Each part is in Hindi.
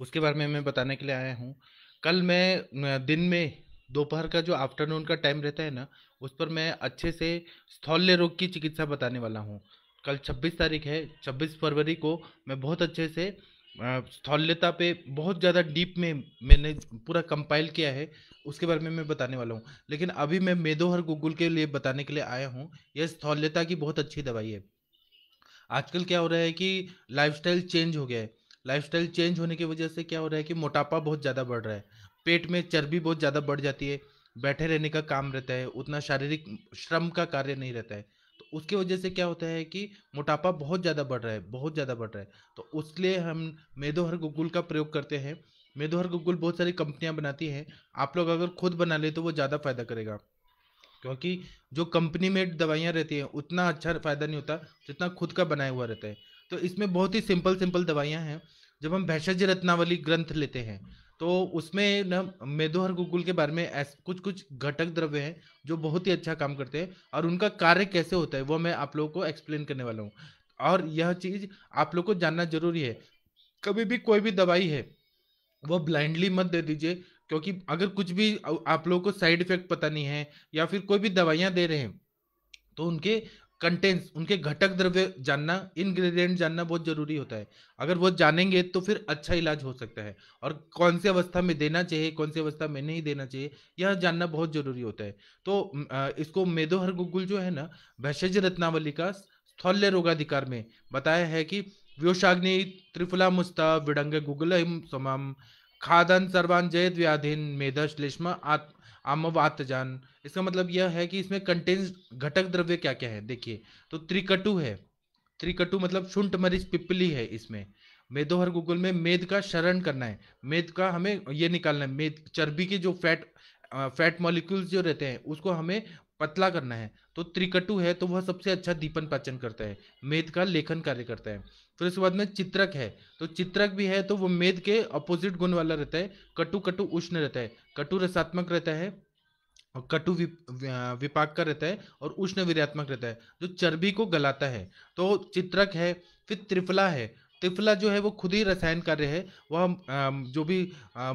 उसके बारे में मैं बताने के लिए आया हूँ कल मैं दिन में दोपहर का जो आफ्टरनून का टाइम रहता है ना उस पर मैं अच्छे से स्थौल्य रोग की चिकित्सा बताने वाला हूँ कल 26 तारीख है 26 फरवरी को मैं बहुत अच्छे से स्थौल्यता पे बहुत ज़्यादा डीप में मैंने पूरा कंपाइल किया है उसके बारे में मैं बताने वाला हूँ लेकिन अभी मैं मेदोहर गूगल के लिए बताने के लिए आया हूँ यह स्थौल्यता की बहुत अच्छी दवाई है आजकल क्या हो रहा है कि लाइफस्टाइल चेंज हो गया है लाइफस्टाइल चेंज होने की वजह से क्या हो रहा है कि मोटापा बहुत ज़्यादा बढ़ रहा है पेट में चर्बी बहुत ज़्यादा बढ़ जाती है बैठे रहने का काम रहता है उतना शारीरिक श्रम का कार्य नहीं रहता है तो उसकी वजह से क्या होता है कि मोटापा बहुत ज़्यादा बढ़ रहा है बहुत ज़्यादा बढ़ रहा है तो उसलिए हम मेदोहर गुगुल का प्रयोग करते हैं मेदोहर गुगुल बहुत सारी कंपनियाँ बनाती हैं आप लोग अगर खुद बना ले तो वो ज़्यादा फायदा करेगा क्योंकि जो कंपनी में दवाइयाँ रहती हैं उतना अच्छा फ़ायदा नहीं होता जितना खुद का बनाया हुआ रहता है तो इसमें बहुत ही सिंपल सिंपल दवाइयाँ हैं जब हम भैषज रत्नावली ग्रंथ लेते हैं तो उसमें न मेदोहर गुगुल के बारे में ऐसे कुछ कुछ घटक द्रव्य हैं जो बहुत ही अच्छा काम करते हैं और उनका कार्य कैसे होता है वो मैं आप लोगों को एक्सप्लेन करने वाला हूँ और यह चीज़ आप लोग को जानना जरूरी है कभी भी कोई भी दवाई है वो ब्लाइंडली मत दे दीजिए क्योंकि अगर कुछ भी आप लोगों को साइड इफेक्ट पता नहीं है या फिर कोई भी दवाइयाँ दे रहे हैं तो उनके कंटेंट्स उनके घटक द्रव्य जानना इनग्रेडिएंट जानना बहुत जरूरी होता है अगर वो जानेंगे तो फिर अच्छा इलाज हो सकता है और कौन सी अवस्था में देना चाहिए कौन सी अवस्था में नहीं देना चाहिए यह जानना बहुत जरूरी होता है तो इसको मेदोहर गुगुल जो है ना भैषज रत्नावली का स्थौल्य रोगाधिकार में बताया है कि व्योशाग्नि त्रिफुला मुस्ता विडंग गुगुल खादन सर्वान जय व्याधीन मेधा श्लेष्मा आत्म आमवातजान इसका मतलब यह है कि इसमें कंटेंस घटक द्रव्य क्या क्या है देखिए तो त्रिकटु है त्रिकटु मतलब शुंठ मरीज पिपली है इसमें मेदोहर गूगल में मेद का शरण करना है मेद का हमें ये निकालना है मेद चर्बी के जो फैट फैट मॉलिक्यूल्स जो रहते हैं उसको हमें पतला करना है तो त्रिकटु है तो वह सबसे अच्छा दीपन पाचन करता है मेद का लेखन कार्य करता है फिर तो उसके बाद में चित्रक है तो चित्रक भी है तो वो मेद के अपोजिट गुण वाला रहता है कटु कटु उष्ण रहता है कटु रसात्मक रहता है और कटु विपाक का रहता है और उष्ण विरात्मक रहता है जो चर्बी को गलाता है तो चित्रक है फिर त्रिफला है त्रिफला जो है वो खुद ही रसायन कार्य है वह जो भी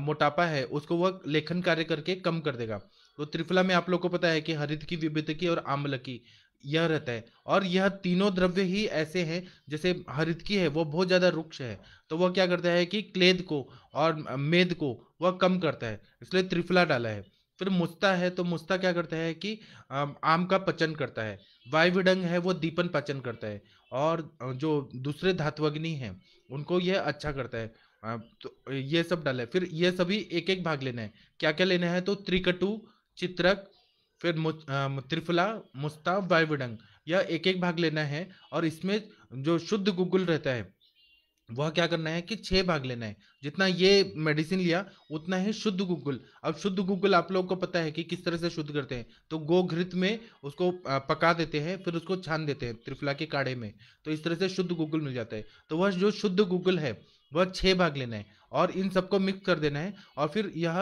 मोटापा है उसको वह लेखन कार्य करके कम कर देगा तो त्रिफला में आप लोग को पता है कि हरित की विभित की और आम्ल की यह रहता है और यह तीनों द्रव्य ही ऐसे हैं जैसे हरित की है वो बहुत ज़्यादा रुक्ष है तो वह क्या करता है कि क्लेद को और मेद को वह कम करता है इसलिए त्रिफला डाला है फिर मुस्ता है तो मुस्ता क्या करता है कि आम का पचन करता है वायुविडंग है वो दीपन पचन करता है और जो दूसरे धातुअग्नि हैं उनको यह अच्छा करता है तो ये सब डाला है फिर ये सभी एक एक भाग लेना है क्या क्या लेना है तो त्रिकटु चित्रक फिर त्रिफला मुस्ताब वायवडंग यह एक एक भाग लेना है और इसमें जो शुद्ध गूगल रहता है वह क्या करना है कि छः भाग लेना है जितना ये मेडिसिन लिया उतना है शुद्ध गुग्गुल अब शुद्ध गुग्गुल आप लोगों को पता है कि किस तरह से शुद्ध करते हैं तो गो घृत में उसको पका देते हैं फिर उसको छान देते हैं त्रिफला के काढ़े में तो इस तरह से शुद्ध गुग्गुल मिल जाता है तो वह जो शुद्ध गुग्गुल है वह छः भाग लेना है और इन सबको मिक्स कर देना है और फिर यह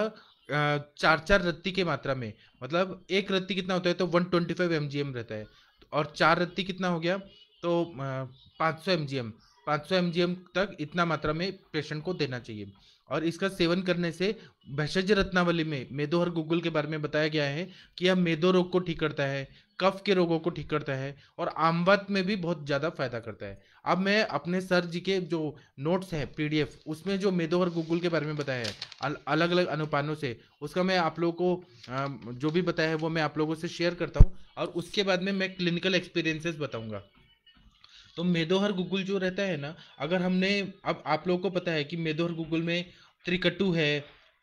चार चार रत्ती के मात्रा में मतलब एक रत्ती कितना होता है तो 125 ट्वेंटी रहता है और चार रत्ती कितना हो गया तो पाँच सौ एम जी जी एम तक इतना मात्रा में पेशेंट को देना चाहिए और इसका सेवन करने से भैषज रत्नावली में मेदोहर गूगल के बारे में बताया गया है कि यह मेदो रोग को ठीक करता है कफ के रोगों को ठीक करता है और आमवत में भी बहुत ज़्यादा फायदा करता है अब मैं अपने सर जी के जो नोट्स हैं पीडीएफ उसमें जो मेदो और गूगल के बारे में बताया है अल, अलग अलग अनुपानों से उसका मैं आप लोगों को जो भी बताया है वो मैं आप लोगों से शेयर करता हूँ और उसके बाद में मैं क्लिनिकल एक्सपीरियंसेस बताऊँगा तो मेदोहर गूगल जो रहता है ना अगर हमने अब आप लोगों को पता है कि मेदोहर गूगल में त्रिकटू है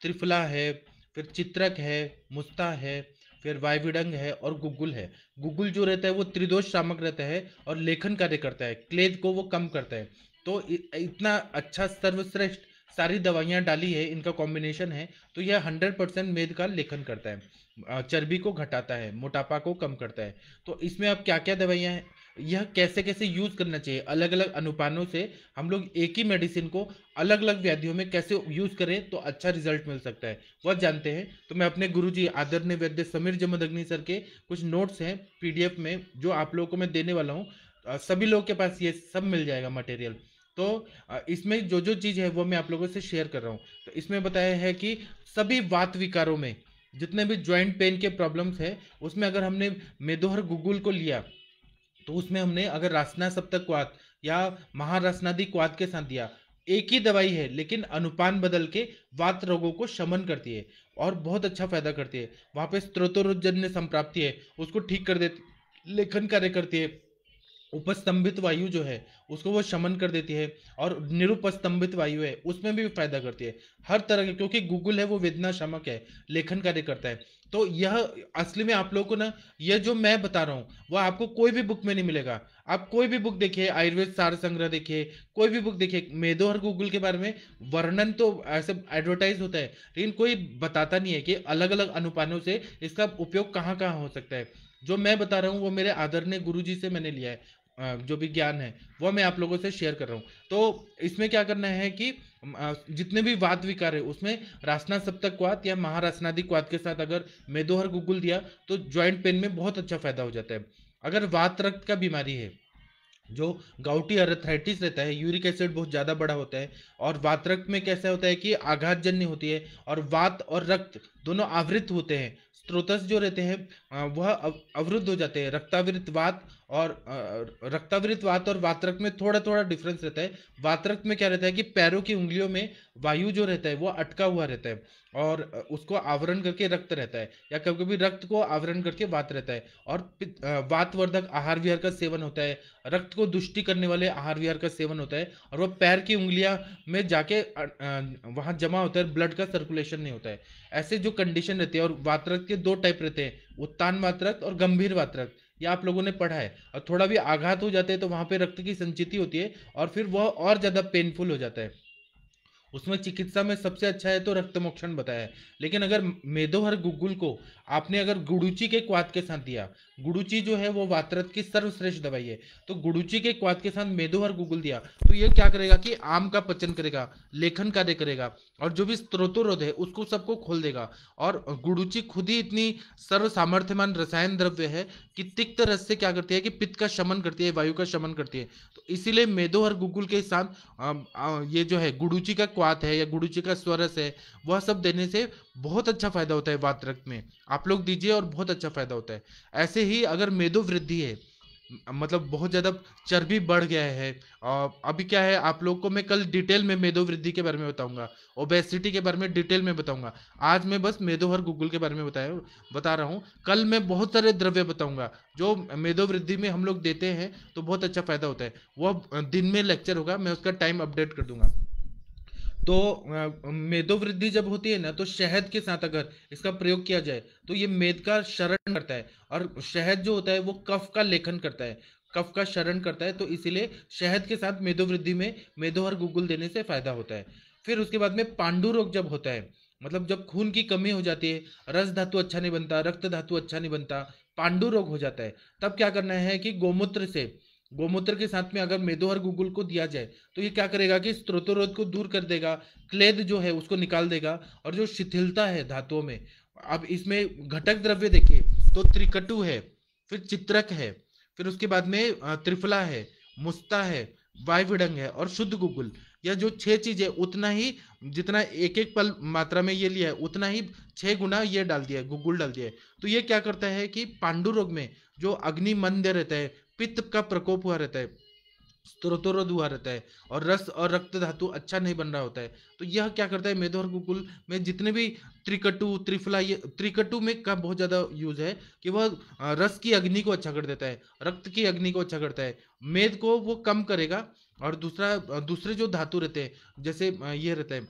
त्रिफला है फिर चित्रक है मुस्ता है फिर वायविडंग है और गुगुल है गुगुल जो रहता है वो त्रिदोष शामक रहता है और लेखन कार्य करता है क्लेद को वो कम करता है तो इतना अच्छा सर्वश्रेष्ठ सारी दवाइयाँ डाली है इनका कॉम्बिनेशन है तो यह हंड्रेड परसेंट मेद का लेखन करता है चर्बी को घटाता है मोटापा को कम करता है तो इसमें आप क्या क्या दवाइयाँ हैं यह कैसे कैसे यूज करना चाहिए अलग अलग अनुपानों से हम लोग एक ही मेडिसिन को अलग अलग व्याधियों में कैसे यूज करें तो अच्छा रिजल्ट मिल सकता है वह जानते हैं तो मैं अपने गुरु जी आदरणीय वैद्य समीर जमदग्नि सर के कुछ नोट्स हैं पीडीएफ में जो आप लोगों को मैं देने वाला हूँ सभी लोग के पास ये सब मिल जाएगा मटेरियल तो इसमें जो जो चीज़ है वो मैं आप लोगों से शेयर कर रहा हूँ तो इसमें बताया है कि सभी वात विकारों में जितने भी ज्वाइंट पेन के प्रॉब्लम्स है उसमें अगर हमने मेदोहर गुगुल को लिया तो उसमें हमने अगर रासना सप्तक क्वात या महारासनादि क्वात के साथ दिया एक ही दवाई है लेकिन अनुपान बदल के वात रोगों को शमन करती है और बहुत अच्छा फायदा करती है वहाँ पे स्त्रोतोरुजन्य संप्राप्ति है उसको ठीक कर देती लेखन कार्य करती है उपस्तंभित वायु जो है उसको वो शमन कर देती है और निरुपस्तंभित वायु है उसमें भी फायदा करती है हर तरह के क्योंकि गूगल है वो वेदना शमक है लेखन कार्य करता है तो यह असली में आप लोगों को ना यह जो मैं बता रहा हूँ वह आपको कोई भी बुक में नहीं मिलेगा आप कोई भी बुक देखिए आयुर्वेद सार संग्रह देखिए कोई भी बुक देखिए मेदो और गूगल के बारे में वर्णन तो ऐसे एडवर्टाइज होता है लेकिन कोई बताता नहीं है कि अलग अलग अनुपानों से इसका उपयोग कहाँ कहाँ हो सकता है जो मैं बता रहा हूँ वो मेरे आदरणीय गुरु जी से मैंने लिया है जो भी ज्ञान है वह मैं आप लोगों से शेयर कर रहा हूँ तो इसमें क्या करना है कि जितने भी वाद विकार है उसमें रासना सप्तक वाद या महारासनादिक वाद के साथ अगर मेदोहर गुगुल दिया तो ज्वाइंट पेन में बहुत अच्छा फायदा हो जाता है अगर वात रक्त का बीमारी है जो गाउटी अरेथराइटिस रहता है यूरिक एसिड बहुत ज़्यादा बड़ा होता है और वात रक्त में कैसा होता है कि आघातजन्य होती है और वात और रक्त दोनों आवृत होते हैं स्त्रोतस जो रहते हैं वह अवरुद्ध हो जाते हैं रक्तावृत वात और रक्तावृत वात और वातरक में थोड़ा थोड़ा डिफरेंस रहता है वातरक में क्या रहता है कि पैरों की उंगलियों में वायु जो रहता है वो अटका हुआ रहता है और उसको आवरण करके रक्त रहता है या कभी कभी रक्त को आवरण करके वात रहता है और वातवर्धक आहार विहार का सेवन होता है रक्त को दुष्टि करने वाले आहार विहार का सेवन होता है और वह पैर की उंगलियां में जाके वहाँ जमा होता है ब्लड का सर्कुलेशन नहीं होता है ऐसे जो कंडीशन रहती है और वातरक्त के दो टाइप रहते हैं उत्तान वातरक्त और गंभीर वातरक ये आप लोगों ने पढ़ा है और थोड़ा भी आघात हो जाता है तो वहाँ पे रक्त की संचिति होती है और फिर वह और ज़्यादा पेनफुल हो जाता है उसमें चिकित्सा में सबसे अच्छा है तो रक्तमोक्षण बताया लेकिन अगर मेदोहर गुगुल को आपने अगर गुड़ूची के क्वाद के साथ दिया गुड़ूची जो है वो वातरत की सर्वश्रेष्ठ दवाई है तो गुड़ूची के क्वाद के साथ मेदोहर गुगुल दिया तो ये क्या करेगा कि आम का पचन करेगा लेखन कार्य करेगा और जो भी स्त्रोतोरोध है उसको सबको खोल देगा और गुड़ूची खुद ही इतनी सर्व सामर्थ्यमान रसायन द्रव्य है कि तिक्त रस से क्या करती है कि पित्त का शमन करती है वायु का शमन करती है इसीलिए मेदो और गुगुल के साथ ये जो है गुडुची का क्वात है या गुडुची का स्वरस है वह सब देने से बहुत अच्छा फायदा होता है वात रक्त में आप लोग दीजिए और बहुत अच्छा फायदा होता है ऐसे ही अगर मेदो वृद्धि है मतलब बहुत ज़्यादा चर्बी बढ़ गया है और अभी क्या है आप लोग को मैं कल डिटेल में मेदो वृद्धि के बारे में बताऊंगा ओबेसिटी के बारे में डिटेल में बताऊंगा आज मैं बस मेदोहर गूगल के बारे में बताया बता रहा हूँ कल मैं बहुत सारे द्रव्य बताऊंगा जो मेदो वृद्धि में हम लोग देते हैं तो बहुत अच्छा फायदा होता है वह दिन में लेक्चर होगा मैं उसका टाइम अपडेट कर दूंगा तो मेदो वृद्धि जब होती है ना तो शहद के साथ अगर इसका प्रयोग किया जाए तो ये मेद का शरण करता है और शहद जो होता है वो कफ का लेखन करता है कफ का शरण करता है तो इसीलिए शहद के साथ मेदो वृद्धि में मेदो और गुगुल देने से फायदा होता है फिर उसके बाद में पांडु रोग जब होता है मतलब जब खून की कमी हो जाती है रस धातु अच्छा नहीं बनता रक्त धातु अच्छा नहीं बनता पांडु रोग हो जाता है तब क्या करना है कि गोमूत्र से गोमूत्र के साथ में अगर मेदोहर गुगुल को दिया जाए तो ये क्या करेगा कि स्त्रोतरोध को दूर कर देगा क्लेद जो है उसको निकाल देगा और जो शिथिलता है धातुओं में अब इसमें घटक द्रव्य देखिए तो त्रिकटु है फिर चित्रक है फिर उसके बाद में त्रिफला है मुस्ता है वायुडंग है और शुद्ध गुगुल या जो छह चीज है उतना ही जितना एक एक पल मात्रा में ये लिया है उतना ही छह गुना ये डाल दिया है गुगुल डाल दिया है तो ये क्या करता है कि पांडु रोग में जो अग्नि मंद रहता है पित्त का प्रकोप हुआ रहता है स्त्रोतोरद हुआ रहता है और रस और रक्त धातु अच्छा नहीं बन रहा होता है तो यह क्या करता है मेधो और गुकुल में जितने भी त्रिकटु त्रिफला ये त्रिकटु में का बहुत ज़्यादा यूज है कि वह रस की अग्नि को अच्छा कर देता है रक्त की अग्नि को अच्छा करता है मेद को वो कम करेगा और दूसरा दूसरे जो धातु रहते हैं जैसे ये रहता है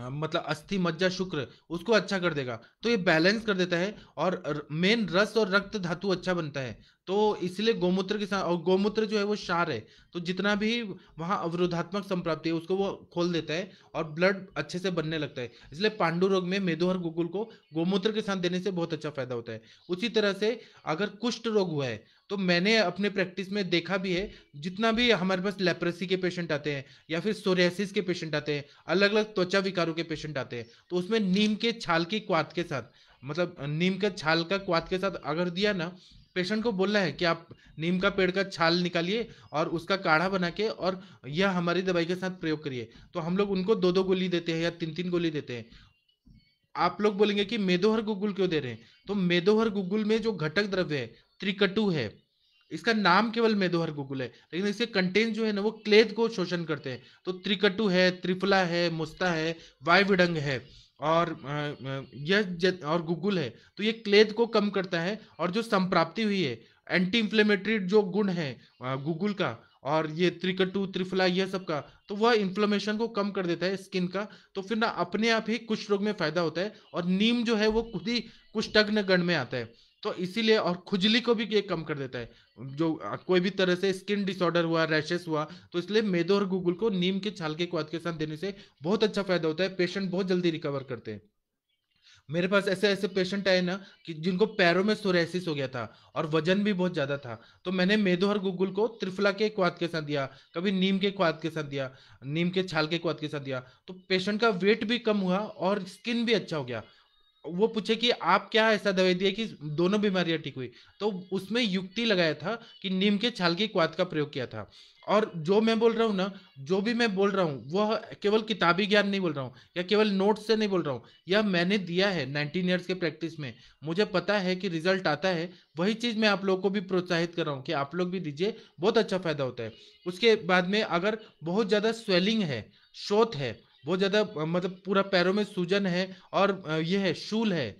मतलब अस्थि मज्जा शुक्र उसको अच्छा कर देगा तो ये बैलेंस कर देता है और मेन रस और रक्त धातु अच्छा बनता है तो इसलिए गोमूत्र के साथ और गोमूत्र जो है वो शार है तो जितना भी वहाँ अवरोधात्मक संप्राप्ति है उसको वो खोल देता है और ब्लड अच्छे से बनने लगता है इसलिए पांडु रोग में मेदोहर गुगुल को गोमूत्र के साथ देने से बहुत अच्छा फायदा होता है उसी तरह से अगर कुष्ठ रोग हुआ है तो मैंने अपने प्रैक्टिस में देखा भी है जितना भी हमारे पास लेप्रेसी के पेशेंट आते हैं या फिर सोरेसिस के पेशेंट आते हैं अलग अलग त्वचा विकारों के पेशेंट आते हैं तो उसमें नीम के छाल की क्वात के साथ मतलब नीम का छाल का क्वात के साथ अगर दिया ना पेशेंट को बोलना है कि आप नीम का पेड़ का छाल निकालिए और उसका काढ़ा बना के और यह हमारी दवाई के साथ प्रयोग करिए तो हम लोग उनको दो दो गोली देते हैं या तीन तीन गोली देते हैं आप लोग बोलेंगे कि मेदोहर गुगुल क्यों दे रहे हैं तो मेदोहर गुगुल में जो घटक द्रव्य है त्रिकटु है इसका नाम केवल मेदोहर गुगुल है लेकिन इसके कंटेंट जो है ना वो क्लेद को शोषण करते हैं तो त्रिकटु है त्रिफला है मुस्ता है वायविडंग है और यह और गुगुल है तो ये क्लेद को कम करता है और जो संप्राप्ति हुई है एंटी इंफ्लेमेटरी जो गुण है गुगुल का और ये त्रिकटु त्रिफला यह सब का तो वह इन्फ्लेमेशन को कम कर देता है स्किन का तो फिर ना अपने आप ही कुछ रोग में फायदा होता है और नीम जो है वो खुद ही कुष्टग्न गण में आता है तो इसीलिए और खुजली को भी ये कम कर देता है जो कोई भी तरह से स्किन डिसऑर्डर हुआ रैशेस हुआ तो इसलिए मेदो और गूगल को नीम के छाल के क्वाद के साथ देने से बहुत अच्छा फायदा होता है पेशेंट बहुत जल्दी रिकवर करते हैं मेरे पास ऐसे ऐसे पेशेंट आए ना कि जिनको पैरों में सोरेसिस हो गया था और वजन भी बहुत ज़्यादा था तो मैंने मेदो और गूगल को त्रिफला के क्वाद के साथ दिया कभी नीम के क्वाद के साथ दिया नीम के छाल के क्वाद के साथ दिया तो पेशेंट का वेट भी कम हुआ और स्किन भी अच्छा हो गया वो पूछे कि आप क्या ऐसा दवाई दिए कि दोनों बीमारियां ठीक हुई तो उसमें युक्ति लगाया था कि नीम के छाल की क्वाद का प्रयोग किया था और जो मैं बोल रहा हूँ ना जो भी मैं बोल रहा हूँ वह केवल किताबी ज्ञान नहीं बोल रहा हूँ या केवल नोट्स से नहीं बोल रहा हूँ यह मैंने दिया है नाइनटीन ईयर्स के प्रैक्टिस में मुझे पता है कि रिजल्ट आता है वही चीज़ मैं आप लोगों को भी प्रोत्साहित कर रहा हूँ कि आप लोग भी दीजिए बहुत अच्छा फायदा होता है उसके बाद में अगर बहुत ज़्यादा स्वेलिंग है शोथ है बहुत ज़्यादा मतलब पूरा पैरों में सूजन है और ये है शूल है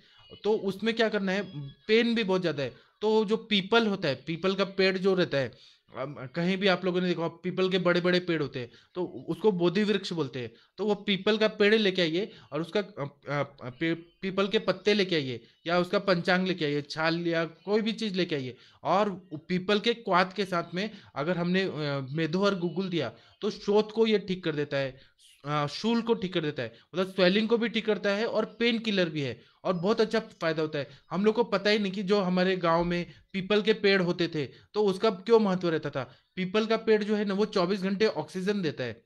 तो उसमें क्या करना है पेन भी बहुत ज़्यादा है तो जो पीपल होता है पीपल का पेड़ जो रहता है कहीं भी आप लोगों ने देखा पीपल के बड़े बड़े पेड़ होते हैं तो उसको बोधि वृक्ष बोलते हैं तो वो पीपल का पेड़ लेके आइए और उसका पीपल के पत्ते लेके आइए या उसका पंचांग लेके आइए छाल या कोई भी चीज़ लेके आइए और पीपल के क्वात के साथ में अगर हमने मेधो और गूगल दिया तो शोध को ये ठीक कर देता है शूल को ठीक कर देता है मतलब स्वेलिंग को भी ठीक करता है और पेन किलर भी है और बहुत अच्छा फायदा होता है हम लोग को पता ही नहीं कि जो हमारे गांव में पीपल के पेड़ होते थे तो उसका क्यों महत्व रहता था पीपल का पेड़ जो है ना वो चौबीस घंटे ऑक्सीजन देता है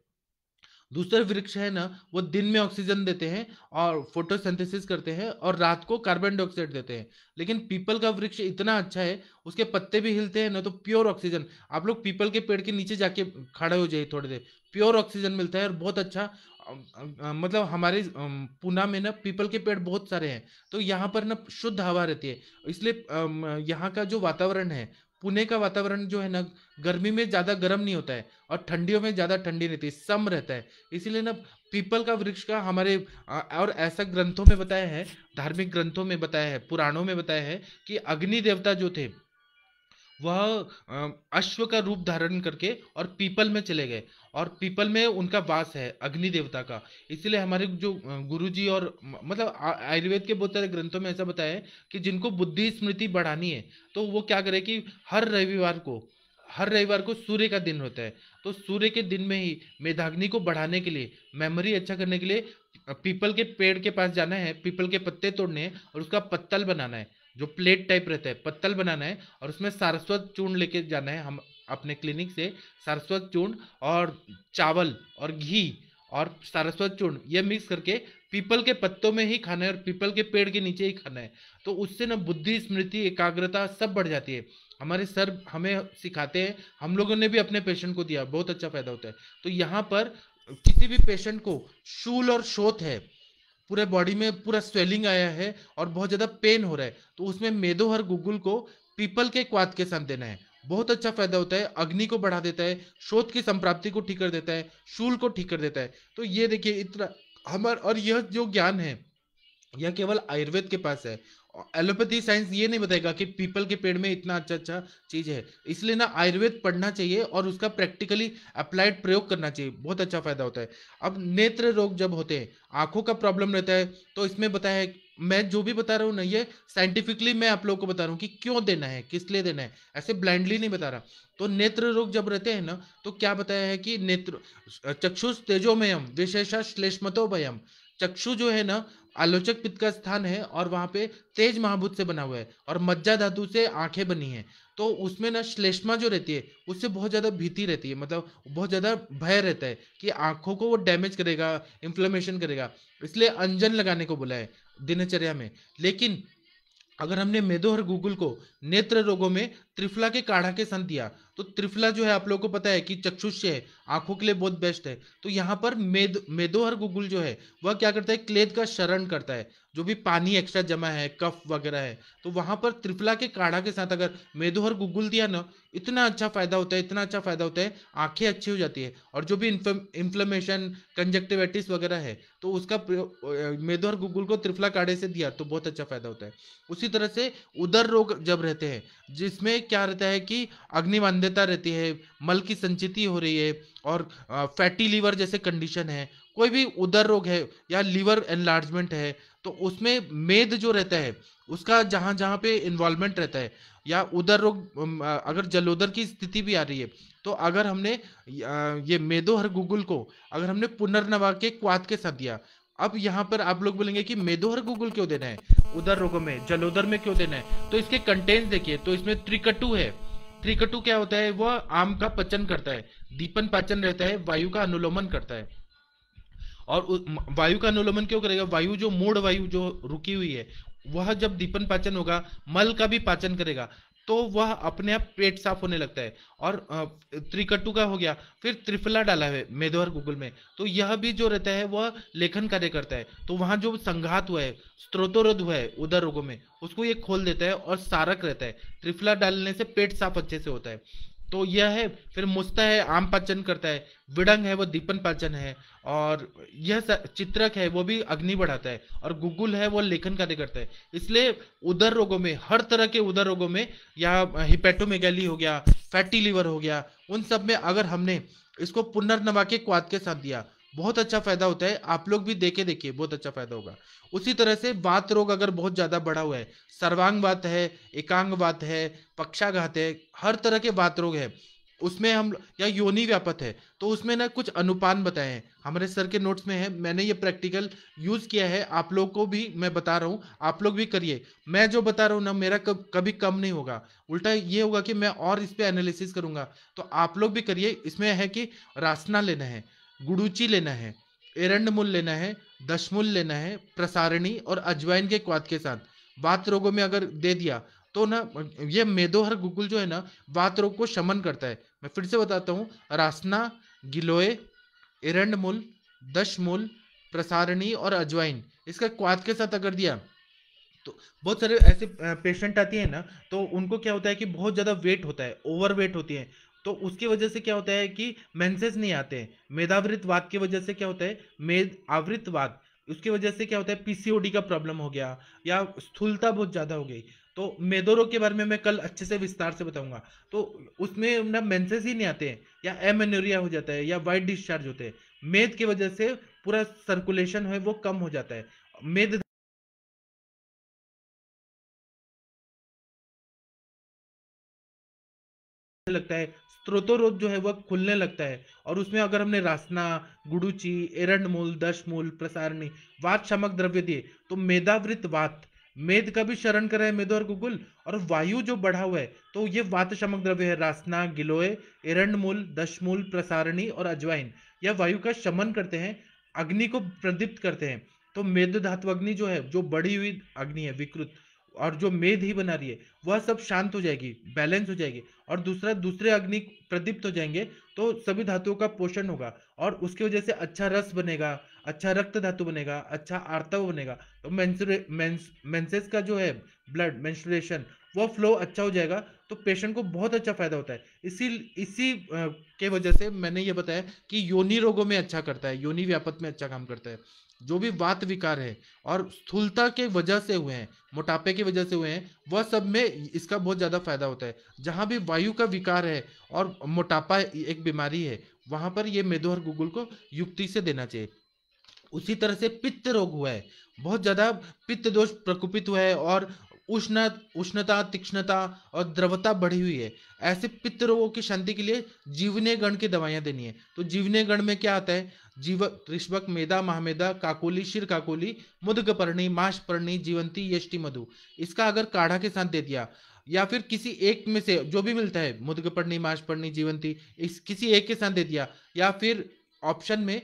दूसरे वृक्ष है ना वो दिन में ऑक्सीजन देते हैं और फोटोसिंथेसिस करते हैं और रात को कार्बन डाइऑक्साइड देते हैं लेकिन पीपल का वृक्ष इतना अच्छा है उसके पत्ते भी हिलते हैं ना तो प्योर ऑक्सीजन आप लोग पीपल के पेड़ के नीचे जाके खड़े हो जाइए थोड़ी देर प्योर ऑक्सीजन मिलता है और बहुत अच्छा मतलब हमारे पूना में ना पीपल के पेड़ बहुत सारे हैं तो यहाँ पर ना शुद्ध हवा रहती है इसलिए यहाँ का जो वातावरण है पुणे का वातावरण जो है ना गर्मी में ज़्यादा गर्म नहीं होता है और ठंडियों में ज़्यादा ठंडी रहती है सम रहता है इसीलिए ना पीपल का वृक्ष का हमारे और ऐसा ग्रंथों में बताया है धार्मिक ग्रंथों में बताया है पुराणों में बताया है कि अग्नि देवता जो थे वह अश्व का रूप धारण करके और पीपल में चले गए और पीपल में उनका वास है अग्नि देवता का इसलिए हमारे जो गुरुजी और मतलब आयुर्वेद के बहुत सारे ग्रंथों में ऐसा बताया है कि जिनको बुद्धि स्मृति बढ़ानी है तो वो क्या करे कि हर रविवार को हर रविवार को सूर्य का दिन होता है तो सूर्य के दिन में ही मेधाग्नि को बढ़ाने के लिए मेमोरी अच्छा करने के लिए पीपल के पेड़ के पास जाना है पीपल के पत्ते तोड़ने हैं और उसका पत्तल बनाना है जो प्लेट टाइप रहता है पत्तल बनाना है और उसमें सारस्वत चूर्ण लेके जाना है हम अपने क्लिनिक से सारस्वत चूर्ण और चावल और घी और सारस्वत चूर्ण ये मिक्स करके पीपल के पत्तों में ही खाना है और पीपल के पेड़ के नीचे ही खाना है तो उससे ना बुद्धि स्मृति एकाग्रता सब बढ़ जाती है हमारे सर हमें सिखाते हैं हम लोगों ने भी अपने पेशेंट को दिया बहुत अच्छा फायदा होता है तो यहाँ पर किसी भी पेशेंट को शूल और शोथ है पूरे बॉडी में पूरा स्वेलिंग आया है और बहुत ज़्यादा पेन हो रहा है तो उसमें मेदो हर गुगुल को पीपल के क्वाद के साथ देना है बहुत अच्छा फायदा होता है अग्नि को बढ़ा देता है शोध की संप्राप्ति को ठीक कर देता है शूल को ठीक कर देता है तो ये देखिए इतना हमार और यह जो ज्ञान है यह केवल आयुर्वेद के पास है एलोपैथी साइंस ये नहीं बताएगा कि पीपल के पेड़ में इतना अच्छा अच्छा चीज है इसलिए ना आयुर्वेद पढ़ना चाहिए और उसका प्रैक्टिकली अप्लाइड प्रयोग करना चाहिए बहुत अच्छा फायदा होता है अब नेत्र रोग जब होते हैं आंखों का प्रॉब्लम रहता है तो इसमें बताया है मैं जो भी बता रहा हूँ ना ये साइंटिफिकली मैं आप लोगों को बता रहा हूँ कि क्यों देना है किस लिए देना है ऐसे ब्लाइंडली नहीं बता रहा तो नेत्र रोग जब रहते हैं ना तो क्या बताया है कि नेत्र चक्षुष तेजोमयम विशेषा श्लेष्मतोभयम चक्षु जो है ना आलोचक पित्त का स्थान है और वहां पे तेज महाभूत से बना हुआ है और मज्जा धातु से आंखें बनी है तो उसमें ना श्लेष्मा जो रहती है उससे बहुत ज़्यादा भीति रहती है मतलब बहुत ज़्यादा भय रहता है कि आंखों को वो डैमेज करेगा इन्फ्लेमेशन करेगा इसलिए अंजन लगाने को बोला है दिनचर्या में लेकिन अगर हमने मेदोहर गूगल को नेत्र रोगों में त्रिफला के काढ़ा के संत दिया तो त्रिफला जो है आप लोगों को पता है कि चक्षुष्य है आंखों के लिए बहुत बेस्ट है तो यहाँ पर मेद मेदोहर गूगल जो है वह क्या करता है क्लेद का शरण करता है जो भी पानी एक्स्ट्रा जमा है कफ वगैरह है तो वहाँ पर त्रिफला के काढ़ा के साथ अगर मेदोहर गुगुल दिया ना इतना अच्छा फायदा होता है इतना अच्छा फायदा होता है आंखें अच्छी हो जाती है और जो भी इन्फ्लेमेशन कंजक्टिवाइटिस वगैरह है तो उसका मेदोहर गुगुल को त्रिफला काढ़े से दिया तो बहुत अच्छा फायदा होता है उसी तरह से उदर रोग जब रहते हैं जिसमें क्या रहता है कि अग्निबाध्यता रहती है मल की संचिति हो रही है और फैटी लीवर जैसे कंडीशन है कोई भी उदर रोग है या लीवर एनलार्जमेंट है तो उसमें मेद जो रहता है उसका जहां जहां पे इन्वॉल्वमेंट रहता है या उधर रोग अगर जलोदर की स्थिति भी आ रही है तो अगर हमने ये मेदो हर गूगल को अगर हमने पुनर्नवा के क्वाद के साथ दिया अब यहाँ पर आप लोग बोलेंगे कि हर गूगल क्यों देना है उधर रोगों में जलोदर में क्यों देना है तो इसके कंटेंट देखिए तो इसमें त्रिकटु है त्रिकटु क्या होता है वह आम का पचन करता है दीपन पाचन रहता है वायु का अनुलोमन करता है और वायु का अनुलोमन क्यों करेगा वायु जो मूड वायु जो रुकी हुई है वह जब दीपन पाचन होगा मल का भी पाचन करेगा तो वह अपने आप पेट साफ होने लगता है और त्रिकट्टू का हो गया फिर त्रिफला डाला है मेधोर गूगल में तो यह भी जो रहता है वह लेखन कार्य करता है तो वहां जो संघात हुआ है स्त्रोतोरोध हुआ है उदर रोगों में उसको ये खोल देता है और सारक रहता है त्रिफला डालने से पेट साफ अच्छे से होता है तो यह है फिर मुस्त है आम पाचन करता है विडंग है वो दीपन पाचन है और यह चित्रक है वो भी अग्नि बढ़ाता है और गुगुल है वो लेखन कार्य करता है इसलिए उदर रोगों में हर तरह के उदर रोगों में या हिपेटोमेगैली हो गया फैटी लीवर हो गया उन सब में अगर हमने इसको पुनर्नवा के क्वाद के साथ दिया बहुत अच्छा फायदा होता है आप लोग भी देखे देखिए बहुत अच्छा फायदा होगा उसी तरह से वात रोग अगर बहुत ज्यादा बढ़ा हुआ है सर्वांग वात है एकांग वात है पक्षाघात है हर तरह के वात रोग है उसमें हम या योनि व्यापत है तो उसमें ना कुछ अनुपान बताए हैं हमारे सर के नोट्स में है मैंने ये प्रैक्टिकल यूज किया है आप लोग को भी मैं बता रहा हूँ आप लोग भी करिए मैं जो बता रहा हूँ ना मेरा कब कभी कम नहीं होगा उल्टा ये होगा कि मैं और इस पर एनालिसिस करूंगा तो आप लोग भी करिए इसमें है कि रासना लेना है गुड़ूची लेना है एरंड मूल लेना है दशमूल लेना है प्रसारणी और अजवाइन के क्वाद के साथ वात रोगों में अगर दे दिया तो ना ये मेदोहर गुगुल जो है ना वात रोग को शमन करता है मैं फिर से बताता हूँ रासना गिलोय एरंड मूल दशमूल प्रसारणी और अजवाइन इसका क्वाद के साथ अगर दिया तो बहुत सारे ऐसे पेशेंट आती है ना तो उनको क्या होता है कि बहुत ज़्यादा वेट होता है ओवर वेट होती है तो उसकी वजह से क्या होता है कि मेंसेस नहीं आते हैं मेधावृतवाद की वजह से क्या होता है मेद आवृतवाद उसकी वजह से क्या होता है पीसीओडी का प्रॉब्लम हो गया या स्थूलता बहुत ज़्यादा हो गई तो मेदोरो के बारे में मैं कल अच्छे से विस्तार से बताऊंगा तो उसमें ना मेंसेस ही नहीं आते हैं या एमेनोरिया हो जाता है या वाइट डिस्चार्ज होते हैं मेद की वजह से पूरा सर्कुलेशन है वो कम हो जाता है मेद लगता है स्त्रोतोरोध जो है वह खुलने लगता है और उसमें अगर हमने रासना गुडुची एरंड मूल दश मूल प्रसारणी वात शमक द्रव्य दिए तो मेधावृत वात मेद का भी शरण कर रहे हैं मेदो और गुगुल और वायु जो बढ़ा हुआ है तो ये वात शमक द्रव्य है रासना गिलोय एरंड मूल दशमूल प्रसारणी और अजवाइन यह वायु का शमन करते हैं अग्नि को प्रदीप्त करते हैं तो मेद धातु अग्नि जो है जो बढ़ी हुई अग्नि है विकृत और जो मेद ही बना रही है वह सब शांत हो जाएगी बैलेंस हो जाएगी और दूसरा दूसरे अग्नि प्रदीप्त हो जाएंगे तो सभी धातुओं का पोषण होगा और उसकी वजह से अच्छा रस बनेगा अच्छा रक्त धातु बनेगा अच्छा आर्तव बनेगा तो मैं मेंस मेंसेस का जो है ब्लड मेंस्ट्रुएशन वह फ्लो अच्छा हो जाएगा तो पेशेंट को बहुत अच्छा फायदा होता है इसी इसी के वजह से मैंने ये बताया कि योनि रोगों में अच्छा करता है योनि व्यापत में अच्छा काम करता है जो भी वात विकार है और स्थूलता के वजह से हुए हैं मोटापे की वजह से हुए हैं वह सब में इसका बहुत ज़्यादा फायदा होता है जहाँ भी वायु का विकार है और मोटापा एक बीमारी है वहाँ पर ये मेदो और गुगुल को युक्ति से देना चाहिए उसी तरह से पित्त रोग हुआ है बहुत ज़्यादा पित्त दोष प्रकोपित हुआ है और उष्ण उष्णता तीक्ष्णता और द्रवता बढ़ी हुई है ऐसे पित्त रोगों की शांति के लिए जीवने गण की दवाइयाँ देनी है तो जीवने गण में क्या आता है जीवक त्रिश्वक मेदा महामेदा काकोली शिर काकोली मुदग पर्णी माश जीवंती यष्टि मधु इसका अगर काढ़ा के साथ दे दिया या फिर किसी एक में से जो भी मिलता है मुदग पर्णी माश जीवंती इस किसी एक के साथ दे दिया या फिर ऑप्शन में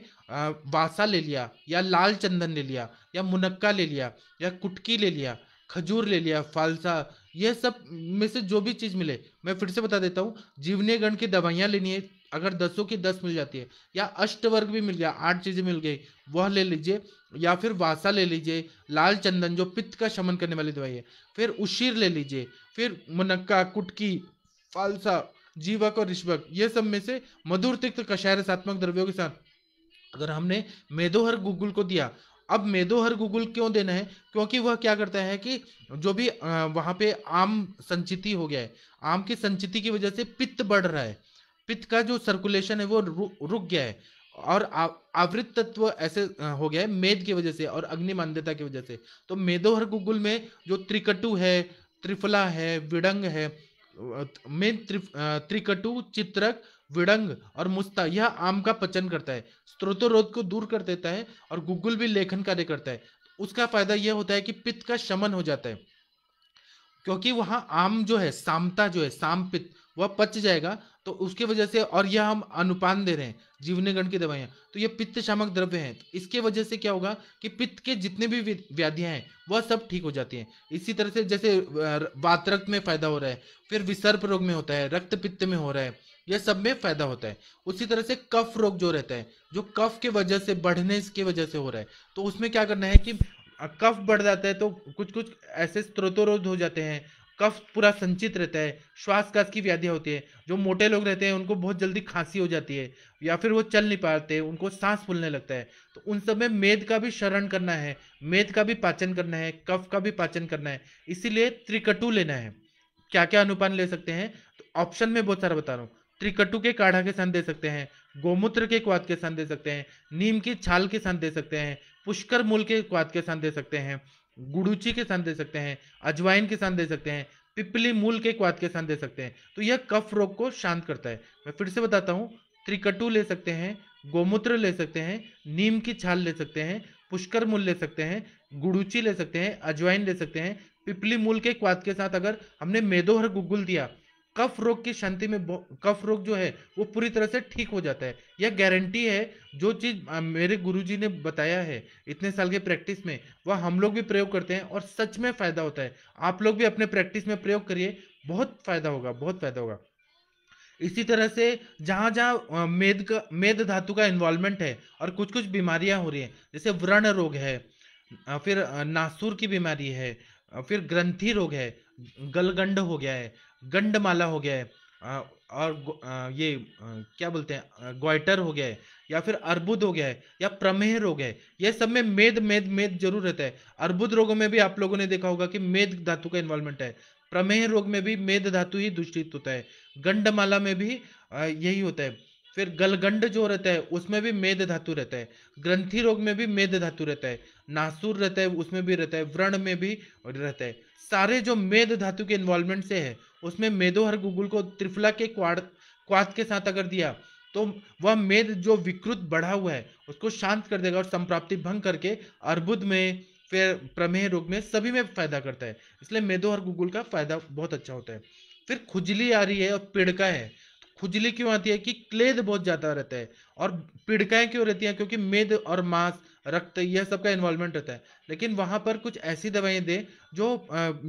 वासा ले लिया या लाल चंदन ले लिया या मुनक्का ले लिया या कुटकी ले लिया खजूर ले लिया फालसा यह सब में से जो भी चीज़ मिले मैं फिर से बता देता हूँ जीवने गण की दवाइयाँ लेनी है अगर दसों की दस मिल जाती है या अष्टवर्ग भी मिल गया आठ चीजें मिल गई वह ले लीजिए या फिर वासा ले लीजिए लाल चंदन जो पित्त का शमन करने वाली दवाई है फिर उशीर ले लीजिए फिर मुनक्का कुटकी फालसा जीवक और ऋषभक ये सब में से मधुर तिक्त कषाय रसात्मक द्रव्यों के साथ अगर हमने मेदोहर गूगुल को दिया अब मेदोहर गूगुल क्यों देना है क्योंकि वह क्या करता है कि जो भी वहां पे आम संचिति हो गया है आम की संचिति की वजह से पित्त बढ़ रहा है पित्त का जो सर्कुलेशन है वो रु, रुक गया है और आवृत तत्व ऐसे हो गया है मेद की वजह से और अग्नि मान्यता की वजह से तो मेदोहर गुगुल में जो त्रिकटु है त्रिफला है विडंग है में त्रिकटु चित्रक विडंग और मुस्ता यह आम का पचन करता है स्त्रोतोरोध को दूर कर देता है और गुगुल भी लेखन कार्य करता है उसका फायदा यह होता है कि पित्त का शमन हो जाता है क्योंकि वहां आम जो है सामता जो है साम पित्त वह पच जाएगा तो उसकी वजह से और यह हम अनुपान दे रहे हैं गण की दवाइयाँ तो यह पित्त शामक द्रव्य हैं तो इसके वजह से क्या होगा कि पित्त के जितने भी व्याधियाँ हैं वह सब ठीक हो जाती हैं इसी तरह से जैसे वात रक्त में फायदा हो रहा है फिर विसर्प रोग में होता है रक्त पित्त में हो रहा है यह सब में फायदा होता है उसी तरह से कफ रोग जो रहता है जो कफ के वजह से बढ़ने की वजह से हो रहा है तो उसमें क्या करना है कि कफ बढ़ जाता है तो कुछ कुछ ऐसे स्त्रोतोरोध हो जाते हैं कफ पूरा संचित रहता है श्वास की व्याधियाँ होती है जो मोटे लोग रहते हैं उनको बहुत जल्दी खांसी हो जाती है या फिर वो चल नहीं पाते उनको सांस फूलने लगता है तो उन सब में मेद का भी शरण करना है मेद का भी पाचन करना है कफ का भी पाचन करना है इसीलिए त्रिकटु लेना है क्या क्या अनुपान ले सकते हैं तो ऑप्शन में बहुत सारा बता रहा हूँ त्रिकटु के काढ़ा के साथ दे सकते हैं गोमूत्र के क्वाद के साथ दे सकते हैं नीम की छाल के साथ दे सकते हैं पुष्कर मूल के क्वाद के साथ दे सकते हैं गुड़ूची के साथ दे सकते हैं अजवाइन के साथ दे सकते हैं पिपली मूल के क्वाद के साथ दे सकते हैं तो यह कफ रोग को शांत करता है मैं फिर से बताता हूँ त्रिकटू ले सकते हैं गोमूत्र ले सकते हैं नीम की छाल ले सकते हैं पुष्कर मूल ले सकते हैं गुड़ूची ले सकते हैं अजवाइन ले सकते हैं पिपली मूल के क्वाद के साथ अगर हमने मेदोहर गुगुल दिया कफ रोग की शांति में कफ रोग जो है वो पूरी तरह से ठीक हो जाता है यह गारंटी है जो चीज़ मेरे गुरुजी ने बताया है इतने साल के प्रैक्टिस में वह हम लोग भी प्रयोग करते हैं और सच में फ़ायदा होता है आप लोग भी अपने प्रैक्टिस में प्रयोग करिए बहुत फ़ायदा होगा बहुत फ़ायदा होगा इसी तरह से जहाँ जहाँ मेद का मेद धातु का इन्वॉल्वमेंट है और कुछ कुछ बीमारियाँ हो रही हैं जैसे व्रण रोग है फिर नासूर की बीमारी है फिर ग्रंथि रोग है गलगंड हो गया है गंडमाला हो गया है और ये क्या बोलते हैं ग्वाइटर हो गया है या फिर अर्बुद हो गया है या प्रमेह रोग है यह सब में मेद मेद मेद जरूर रहता है अर्बुद रोगों में भी आप लोगों ने देखा होगा कि मेद धातु का इन्वॉल्वमेंट है प्रमेह रोग में भी मेद धातु ही दूषित होता है गंडमाला में भी यही होता है फिर गलगंड जो रहता है उसमें भी मेद धातु रहता है ग्रंथि रोग में भी मेद धातु रहता है नासूर रहता है उसमें भी रहता है व्रण में भी रहता है सारे जो मेद धातु के इन्वॉल्वमेंट से है उसमें मेदोहर गुगुल को त्रिफला के क्वाड क्वाद के साथ अगर दिया तो वह मेद जो विकृत बढ़ा हुआ है उसको शांत कर देगा और संप्राप्ति भंग करके अर्बुद में फिर प्रमेह रोग में सभी में फायदा करता है इसलिए मेदो और गुगुल का फायदा बहुत अच्छा होता है फिर खुजली आ रही है और पिड़का है तो खुजली क्यों आती है कि क्लेद बहुत ज़्यादा रहता है और पिड़काएं क्यों रहती है क्योंकि मेद और मांस रक्त यह सबका इन्वॉल्वमेंट होता है लेकिन वहां पर कुछ ऐसी दवाएं दे जो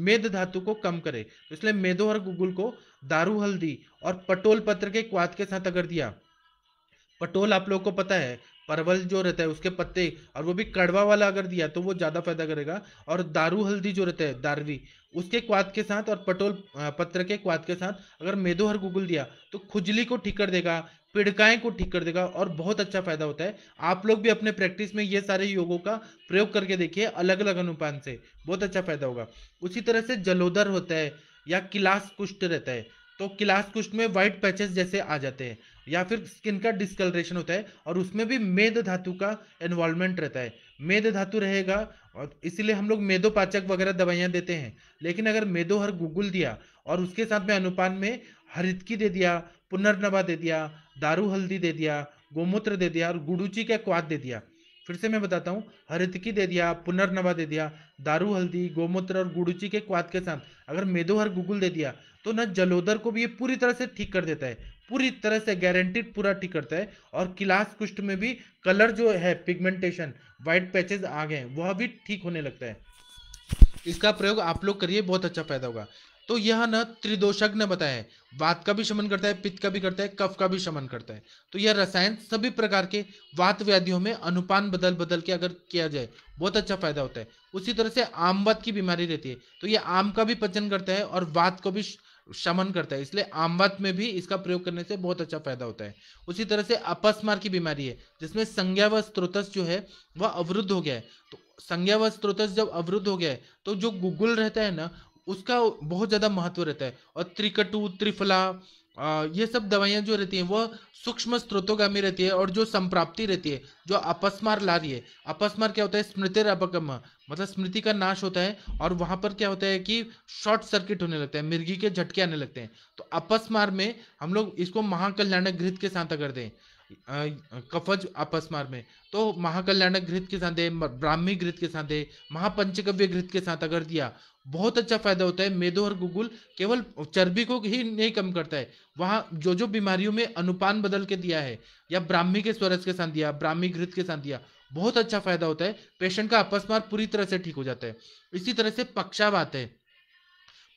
मेद धातु को कम करे तो इसलिए मेदो और गुगुल को दारू हल्दी और पटोल पत्र के क्वाद के साथ अगर दिया पटोल आप लोग को पता है परवल जो रहता है उसके पत्ते और वो भी कड़वा वाला अगर दिया तो वो ज़्यादा फायदा करेगा और दारू हल्दी जो रहता है दारवी उसके क्वाद के साथ और पटोल पत्र के क्वाद के साथ अगर मेदो गुगुल दिया तो खुजली को ठीक कर देगा पीड़िकाएं को ठीक कर देगा और बहुत अच्छा फायदा होता है आप लोग भी अपने प्रैक्टिस में ये सारे योगों का प्रयोग करके देखिए अलग अलग अनुपान से बहुत अच्छा फायदा होगा उसी तरह से जलोदर होता है या किलास कुष्ठ रहता है तो किलास कुष्ठ में व्हाइट पैचेस जैसे आ जाते हैं या फिर स्किन का डिस्कलरेशन होता है और उसमें भी मेद धातु का इन्वॉल्वमेंट रहता है मेद धातु रहेगा और इसीलिए हम लोग मेदोपाचक वगैरह दवाइयाँ देते हैं लेकिन अगर मेदो हर गूगल दिया और उसके साथ में अनुपान में हरितकी दे दिया पुनर्नवा दे दिया दारू हल्दी दे दिया गोमूत्र दे दिया और गुड़ूची का क्वाद दे दिया फिर से मैं बताता हूँ हरितकी दे दिया पुनर्नवा दे दिया दारू हल्दी गोमूत्र और गुड़ूची के क्वाद के साथ अगर मेदोहर गुगुल दे दिया तो ना जलोदर को भी ये पूरी तरह से ठीक कर देता है पूरी तरह से गारंटीड पूरा ठीक करता है और किलास कुष्ठ में भी कलर जो है पिगमेंटेशन व्हाइट पैचेज आ गए वह भी ठीक होने लगता है इसका प्रयोग आप लोग करिए बहुत अच्छा फायदा होगा तो यह न त्रिदोषज्ञ बताया है वात का भी शमन करता है पित्त का भी करता है कफ का भी शमन करता है तो यह रसायन सभी प्रकार के वात व्याधियों में अनुपान बदल बदल के अगर किया जाए बहुत अच्छा फायदा होता है उसी तरह से आमवात की बीमारी रहती है तो यह आम का भी पचन करता है और वात को भी शमन करता है इसलिए आमवात में भी इसका प्रयोग करने से बहुत अच्छा फायदा होता है उसी तरह से अपस्मार की बीमारी है जिसमें संज्ञा व स्त्रोतस जो है वह अवरुद्ध हो गया है तो संज्ञा व स्त्रोतस जब अवरुद्ध हो गया है तो जो गुगुल रहता है ना उसका बहुत ज़्यादा महत्व रहता है और त्रिकटु त्रिफला ये सब दवाइयां जो रहती हैं वह सूक्ष्म स्त्रोतोगामी रहती है और जो संप्राप्ति रहती है जो अपस्मार ला रही है अपस्मार क्या होता है स्मृति अपगम मतलब स्मृति का नाश होता है और वहां पर क्या होता है कि शॉर्ट सर्किट होने लगता है मिर्गी के झटके आने लगते हैं तो अपस्मार में हम लोग इसको महाकल्याणक घृत के साथ कर दे कफज अपस्मार में तो महाकल्याणक घृत के साथ ब्राह्मी घृत के साथ महापंचकव्य घृत के साथ अगर दिया बहुत अच्छा फायदा होता है मेदो और गुगुल केवल चर्बी को ही नहीं कम करता है वहाँ जो जो बीमारियों में अनुपान बदल के दिया है या ब्राह्मी के स्वरस के साथ दिया ब्राह्मी घृत के साथ दिया बहुत अच्छा फायदा होता है पेशेंट का अपस्मार पूरी तरह से ठीक हो जाता है इसी तरह से पक्षाघात है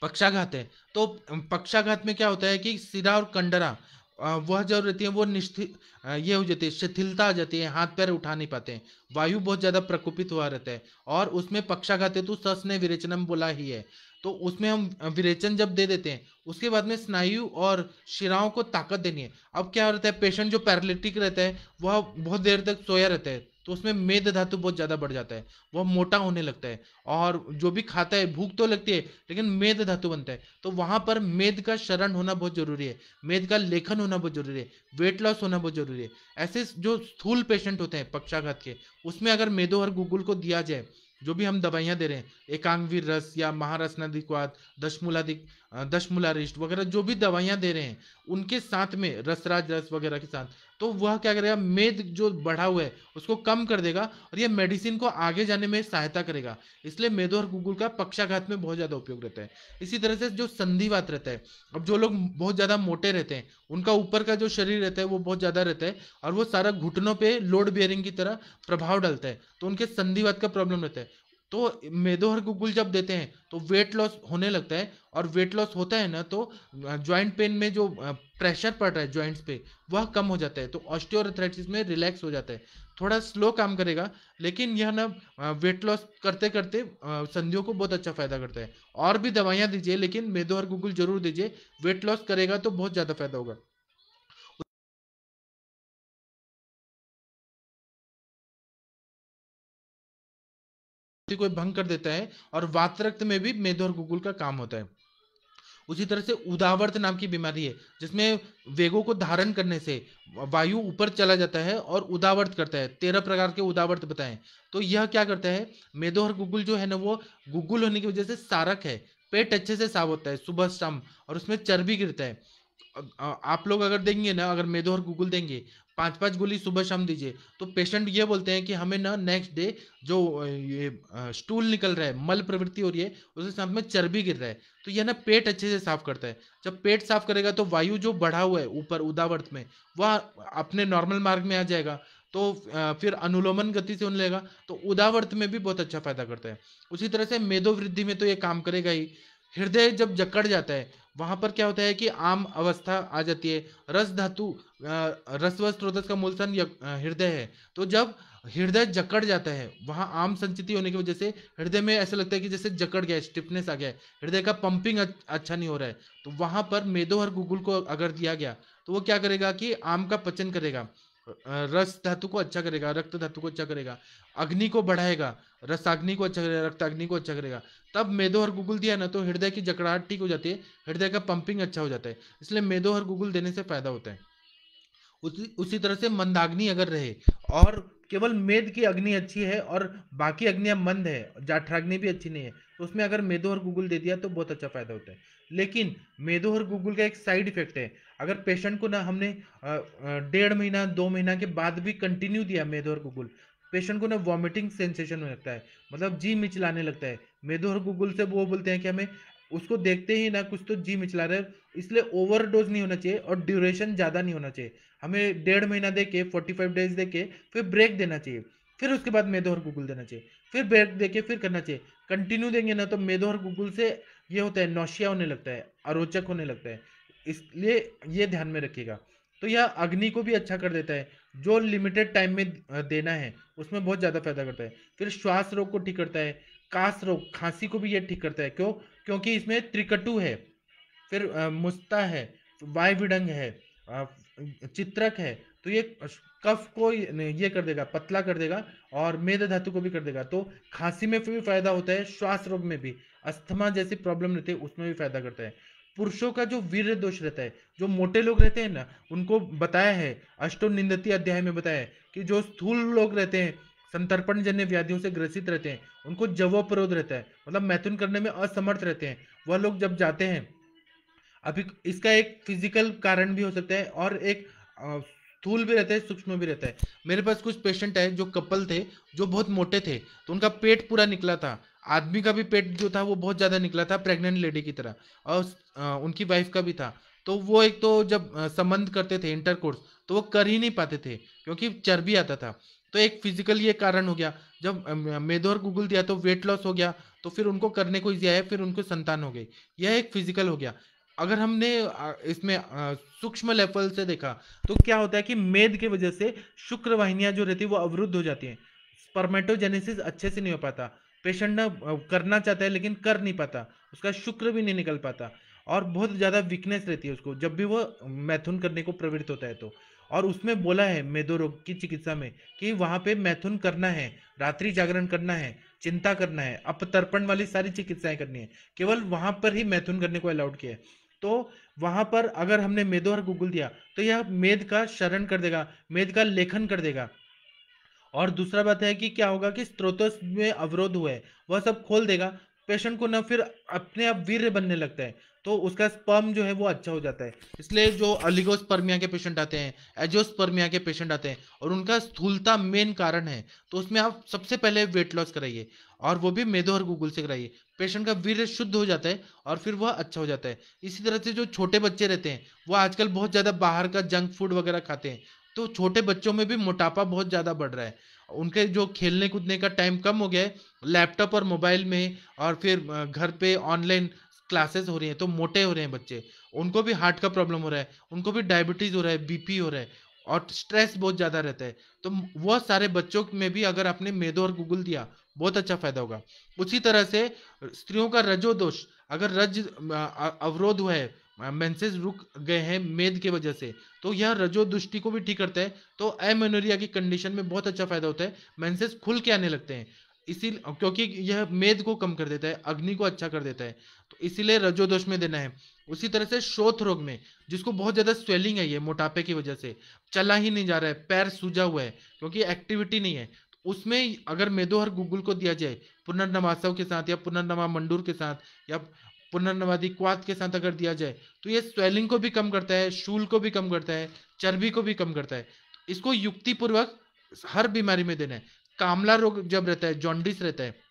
पक्षाघात है तो पक्षाघात में क्या होता है कि सिरा और कंडरा वह जो रहती है वो निश्चित ये हो जाती है शिथिलता आ जाती है हाथ पैर उठा नहीं पाते हैं वायु बहुत ज़्यादा प्रकोपित हुआ रहता है और उसमें पक्षाघात हेतु तो सस ने विरेचनम बोला ही है तो उसमें हम विरेचन जब दे देते हैं उसके बाद में स्नायु और शिराओं को ताकत देनी है अब क्या रहता है पेशेंट जो पैरालिटिक रहता है वह बहुत देर तक सोया रहता है तो उसमें मेद धातु बहुत ज़्यादा बढ़ जाता है वह मोटा होने लगता है और जो भी खाता है भूख तो लगती है लेकिन मेद धातु बनता है तो वहां पर मेद का शरण होना बहुत ज़रूरी है मेद का लेखन होना बहुत ज़रूरी है वेट लॉस होना बहुत ज़रूरी है ऐसे जो स्थूल पेशेंट होते हैं पक्षाघात के उसमें अगर मेदो और गूगल को दिया जाए जो भी हम दवाइयाँ दे रहे हैं एकांगवीर रस या महारसनादिक्वाद दशमूलादिक दशमूलारिष्ट वगैरह जो भी दवाइयाँ दे रहे हैं उनके साथ में रसराज रस वगैरह के साथ तो वह क्या करेगा मेद जो बढ़ा हुआ है उसको कम कर देगा और यह मेडिसिन को आगे जाने में सहायता करेगा इसलिए मेदो और गुगुल का पक्षाघात में बहुत ज़्यादा उपयोग रहता है इसी तरह से जो संधिवात रहता है अब जो लोग बहुत ज़्यादा मोटे रहते हैं उनका ऊपर का जो शरीर रहता है वो बहुत ज़्यादा रहता है और वो सारा घुटनों पर लोड बियरिंग की तरह प्रभाव डालता है तो उनके संधिवात का प्रॉब्लम रहता है तो मेदोहर गुगुल जब देते हैं तो वेट लॉस होने लगता है और वेट लॉस होता है ना तो जॉइंट पेन में जो प्रेशर पड़ रहा है जॉइंट्स पे वह कम हो जाता है तो ऑस्टियोरथराइटिस में रिलैक्स हो जाता है थोड़ा स्लो काम करेगा लेकिन यह ना वेट लॉस करते करते संधियों को बहुत अच्छा फायदा करता है और भी दवाइयाँ दीजिए लेकिन मेदोहर गुगुल जरूर दीजिए वेट लॉस करेगा तो बहुत ज़्यादा फायदा होगा भक्ति को भंग कर देता है और वातरक्त में भी मेदो और गुगुल का काम होता है उसी तरह से उदावर्त नाम की बीमारी है जिसमें वेगो को धारण करने से वायु ऊपर चला जाता है और उदावर्त करता है तेरह प्रकार के उदावर्त बताएं तो यह क्या करता है मेदो और गुगुल जो है ना वो गुगुल होने की वजह से सारक है पेट अच्छे से साफ होता है सुबह शाम और उसमें चर्बी गिरता है आप लोग अगर देंगे ना अगर मेदो और गुगुल देंगे पांच पांच गोली सुबह शाम दीजिए तो पेशेंट ये बोलते हैं कि हमें ना नेक्स्ट डे जो ये स्टूल निकल रहा है मल प्रवृत्ति हो रही है उसके साथ में चर्बी गिर रहा है तो यह ना पेट अच्छे से साफ करता है जब पेट साफ करेगा तो वायु जो बढ़ा हुआ है ऊपर उदावर्त में वह अपने नॉर्मल मार्ग में आ जाएगा तो फिर अनुलोमन गति से उन लेगा तो उदावर्त में भी बहुत अच्छा फायदा करता है उसी तरह से मेदो वृद्धि में तो ये काम करेगा ही हृदय जब जकड़ जाता है वहां पर क्या होता है कि आम अवस्था आ जाती है रस धातु रसव स्त्रोत का मूल स्थान हृदय है तो जब हृदय जकड़ जाता है वहां आम संचिति होने की वजह से हृदय में ऐसा लगता है कि जैसे जकड़ गया स्टिफनेस आ गया हृदय का पंपिंग अच्छा नहीं हो रहा है तो वहां पर मेदो और गुगुल को अगर दिया गया तो वो क्या करेगा कि आम का पचन करेगा रस धातु को अच्छा करेगा रक्त धातु को अच्छा करेगा अग्नि को बढ़ाएगा रस अग्नि को अच्छा करेगा रक्त अग्नि को अच्छा करेगा तब मेदो और गुगुल दिया ना तो हृदय की जकड़ाहट ठीक हो जाती है हृदय का पंपिंग अच्छा हो जाता है इसलिए मेदो और गूगल देने से फायदा होता है उसी उसी तरह से मंदाग्नि अगर रहे और केवल मेद की अग्नि अच्छी है और बाकी अग्नियां मंद है जाठराग्नि भी अच्छी नहीं है तो उसमें अगर मेदो और गूगल दे दिया तो बहुत अच्छा फायदा होता है लेकिन मेदो और गूगल का एक साइड इफेक्ट है अगर पेशेंट को ना हमने डेढ़ महीना दो महीना के बाद भी कंटिन्यू दिया मेदो और गूगल पेशेंट को ना वॉमिटिंग सेंसेशन होने लगता है मतलब जी मिचलाने लगता है मेदो और गूगल से वो बोलते हैं कि हमें उसको देखते ही ना कुछ तो जी मिचला रहे इसलिए इसलिए ओवरडोज नहीं होना चाहिए और ड्यूरेशन ज़्यादा नहीं होना चाहिए हमें डेढ़ महीना दे के फोर्टी फाइव डेज दे के फिर ब्रेक देना चाहिए फिर उसके बाद मेदो और गूगल देना चाहिए फिर ब्रेक दे के फिर करना चाहिए कंटिन्यू देंगे ना तो मेदो और गूगल से ये होता है नौशिया होने लगता है अरोचक होने लगता है इसलिए ये ध्यान में रखिएगा तो यह अग्नि को भी अच्छा कर देता है जो लिमिटेड टाइम में देना है उसमें बहुत ज़्यादा फायदा करता है फिर श्वास रोग को ठीक करता है कास रोग खांसी को भी ये ठीक करता है क्यों क्योंकि इसमें त्रिकटु है फिर मुस्ता है वायविडंग है चित्रक है तो ये कफ को ये कर देगा पतला कर देगा और मेद धातु को भी कर देगा तो खांसी में भी फायदा होता है श्वास रोग में भी अस्थमा जैसी प्रॉब्लम रहती है उसमें भी फायदा करता है पुरुषों का जो वीर दोष रहता है जो मोटे लोग रहते हैं ना उनको बताया है अष्टो निंदती अध्याय में बताया है कि जो स्थूल लोग रहते हैं संतर्पण जन्य व्याधियों से ग्रसित रहते हैं उनको जवोपरोध रहता है मतलब मैथुन करने में असमर्थ रहते हैं वह लोग जब जाते हैं अभी इसका एक फिजिकल कारण भी हो सकता है और एक स्थूल भी रहता है सूक्ष्म भी रहता है मेरे पास कुछ पेशेंट है जो कपल थे जो बहुत मोटे थे तो उनका पेट पूरा निकला था आदमी का भी पेट जो था वो बहुत ज़्यादा निकला था प्रेग्नेंट लेडी की तरह और उनकी वाइफ का भी था तो वो एक तो जब संबंध करते थे इंटरकोर्स तो वो कर ही नहीं पाते थे क्योंकि चर्बी आता था तो एक फिजिकल ये कारण हो गया जब मेदो और गूगल दिया तो वेट लॉस हो गया तो फिर उनको करने को इजी आया फिर उनको संतान हो गई यह एक फिजिकल हो गया अगर हमने इसमें सूक्ष्म लेवल से देखा तो क्या होता है कि मेद की वजह से शुक्र जो रहती है वो अवरुद्ध हो जाती हैं स्पर्मेटोजेनेसिस अच्छे से नहीं हो पाता पेशेंट ना करना चाहता है लेकिन कर नहीं पाता उसका शुक्र भी नहीं निकल पाता और बहुत ज़्यादा वीकनेस रहती है उसको जब भी वो मैथुन करने को प्रवृत्त होता है तो और उसमें बोला है मेदो रोग की चिकित्सा में कि वहाँ पे मैथुन करना है रात्रि जागरण करना है चिंता करना है अपतर्पण वाली सारी चिकित्साएं करनी है केवल वहाँ पर ही मैथुन करने को अलाउड किया है तो वहाँ पर अगर हमने मेदो और गूगल दिया तो यह मेद का शरण कर देगा मेद का लेखन कर देगा और दूसरा बात है कि क्या होगा कि स्रोतों में अवरोध हुए वह सब खोल देगा पेशेंट को ना फिर अपने आप वीर बनने लगता है तो उसका स्पर्म जो है वो अच्छा हो जाता है इसलिए जो अलिगोस्पर्मिया के पेशेंट आते हैं एजोस्पर्मिया के पेशेंट आते हैं और उनका स्थूलता मेन कारण है तो उसमें आप सबसे पहले वेट लॉस कराइए और वो भी मेदो और गूगल से कराइए पेशेंट का वीर शुद्ध हो जाता है और फिर वह अच्छा हो जाता है इसी तरह से जो छोटे बच्चे रहते हैं वो आजकल बहुत ज़्यादा बाहर का जंक फूड वगैरह खाते हैं तो छोटे बच्चों में भी मोटापा बहुत ज़्यादा बढ़ रहा है उनके जो खेलने कूदने का टाइम कम हो गया है लैपटॉप और मोबाइल में और फिर घर पे ऑनलाइन क्लासेस हो रही हैं तो मोटे हो रहे हैं बच्चे उनको भी हार्ट का प्रॉब्लम हो रहा है उनको भी डायबिटीज़ हो रहा है बीपी हो रहा है और स्ट्रेस बहुत ज़्यादा रहता है तो वह सारे बच्चों में भी अगर आपने मेदो और गूगल दिया बहुत अच्छा फायदा होगा उसी तरह से स्त्रियों का रजो दोष अगर रज अवरोध हुआ है मेंसेस रुक गए हैं मेद के वजह से तो यह रजो दृष्टि को भी ठीक करता है तो एमोनोरिया की कंडीशन में बहुत अच्छा फायदा होता है मेंसेस खुल के आने लगते हैं इसी क्योंकि यह मेद को कम कर देता है अग्नि को अच्छा कर देता है तो इसीलिए रजो दोष में देना है उसी तरह से शोथ रोग में जिसको बहुत ज़्यादा स्वेलिंग है ये मोटापे की वजह से चला ही नहीं जा रहा है पैर सूजा हुआ है क्योंकि एक्टिविटी नहीं है तो उसमें अगर मेदोहर गूगल को दिया जाए पुनर्नवासव के साथ या पुनर्नवा मंडूर के साथ या पुनर्नवादी क्वात के साथ अगर दिया जाए तो ये स्वेलिंग को भी कम करता है शूल को भी कम करता है चर्बी को भी कम करता है इसको युक्तिपूर्वक हर बीमारी में देना है कामला रोग जब रहता है जॉन्डिस रहता है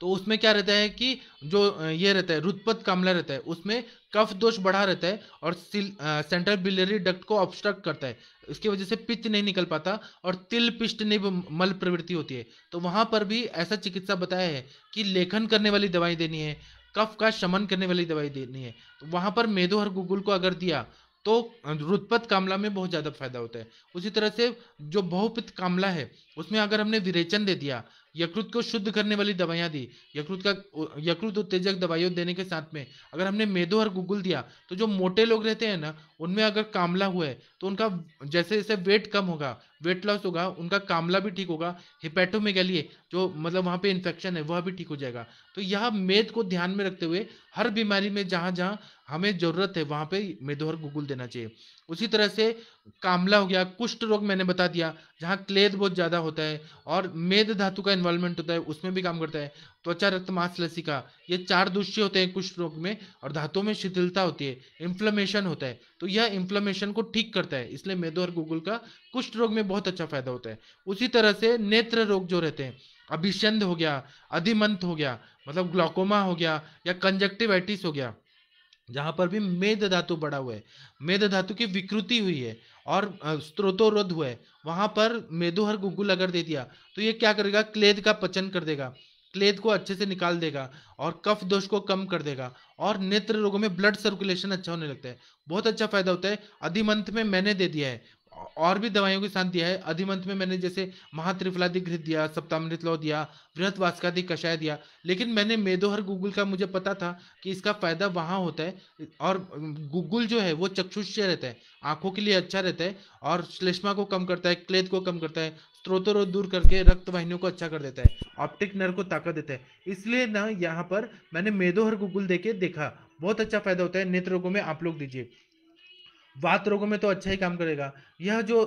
तो उसमें क्या रहता है कि जो ये रहता है रुतपत कामला रहता है उसमें कफ दोष बढ़ा रहता है और सिल, सेंट्रल बिलरी डक्ट को ऑब्स्ट्रक्ट करता है इसकी वजह से पित्त नहीं निकल पाता और तिल पिष्ट निब मल प्रवृत्ति होती है तो वहाँ पर भी ऐसा चिकित्सा बताया है कि लेखन करने वाली दवाई देनी है कफ का शमन करने वाली दवाई देनी है तो वहां पर मेदो और गुगुल को अगर दिया तो रुतपत कामला में बहुत ज़्यादा फायदा होता है उसी तरह से जो बहुपित कामला है उसमें अगर हमने विरेचन दे दिया यकृत को शुद्ध करने वाली दवाइयाँ दी यकृत का यकृत उत्तेजक दवाइयों देने के साथ में अगर हमने मेदो और गुगुल दिया तो जो मोटे लोग रहते हैं ना उनमें अगर कामला हुआ है तो उनका जैसे जैसे वेट कम होगा वेट लॉस होगा उनका कामला भी ठीक होगा लिए जो मतलब वहाँ पे इन्फेक्शन है वह भी ठीक हो जाएगा तो यह मेद को ध्यान में रखते हुए हर बीमारी में जहाँ जहाँ हमें ज़रूरत है वहाँ पे मेदोहर गूगल देना चाहिए उसी तरह से कामला हो गया कुष्ठ रोग मैंने बता दिया जहाँ क्लेद बहुत ज़्यादा होता है और मेद धातु का इन्वॉल्वमेंट होता है उसमें भी काम करता है त्वचा रक्त मांस लसिका ये चार दृश्य होते हैं कुष्ठ रोग में और धातु में शिथिलता होती है इन्फ्लेमेशन होता है तो यह इन्फ्लेमेशन को ठीक करता है इसलिए मेदो और गूगल का कुष्ठ रोग में बहुत अच्छा फायदा होता है उसी तरह से नेत्र रोग जो रहते हैं अभिषंध हो गया अधिमंत हो गया मतलब ग्लाकोमा हो गया या कंजक्टिवाइटिस हो गया जहां पर भी मेद धातु बड़ा हुआ है मेद धातु की विकृति हुई है और स्त्रोतोरोध हुआ है वहां पर मेदोहर गुगुल अगर दे दिया तो ये क्या करेगा क्लेद का पचन कर देगा क्लेद को अच्छे से निकाल देगा और कफ दोष को कम कर देगा और नेत्र रोगों में ब्लड सर्कुलेशन अच्छा होने लगता है बहुत अच्छा फायदा होता है अधिमंथ में मैंने दे दिया है और भी दवाइयों के साथ दिया है अधिमंथ में मैंने जैसे महात्रिफलादि घृत दिया सप्तामृत लो दिया बृहत वास्कादि कषाय दिया लेकिन मैंने मेदोहर गूगल का मुझे पता था कि इसका फायदा वहाँ होता है और गूगल जो है वो चक्षुष रहता है आंखों के लिए अच्छा रहता है और श्लेष्मा को कम करता है क्लेद को कम करता है स्त्रोतों दूर करके रक्त वाहिनियों को अच्छा कर देता है ऑप्टिक नर्व को ताकत देता है इसलिए ना यहाँ पर मैंने मेदोहर गुगुल देके देखा बहुत अच्छा फायदा होता है नेत्र रोगों में आप लोग दीजिए वात रोगों में तो अच्छा ही काम करेगा यह जो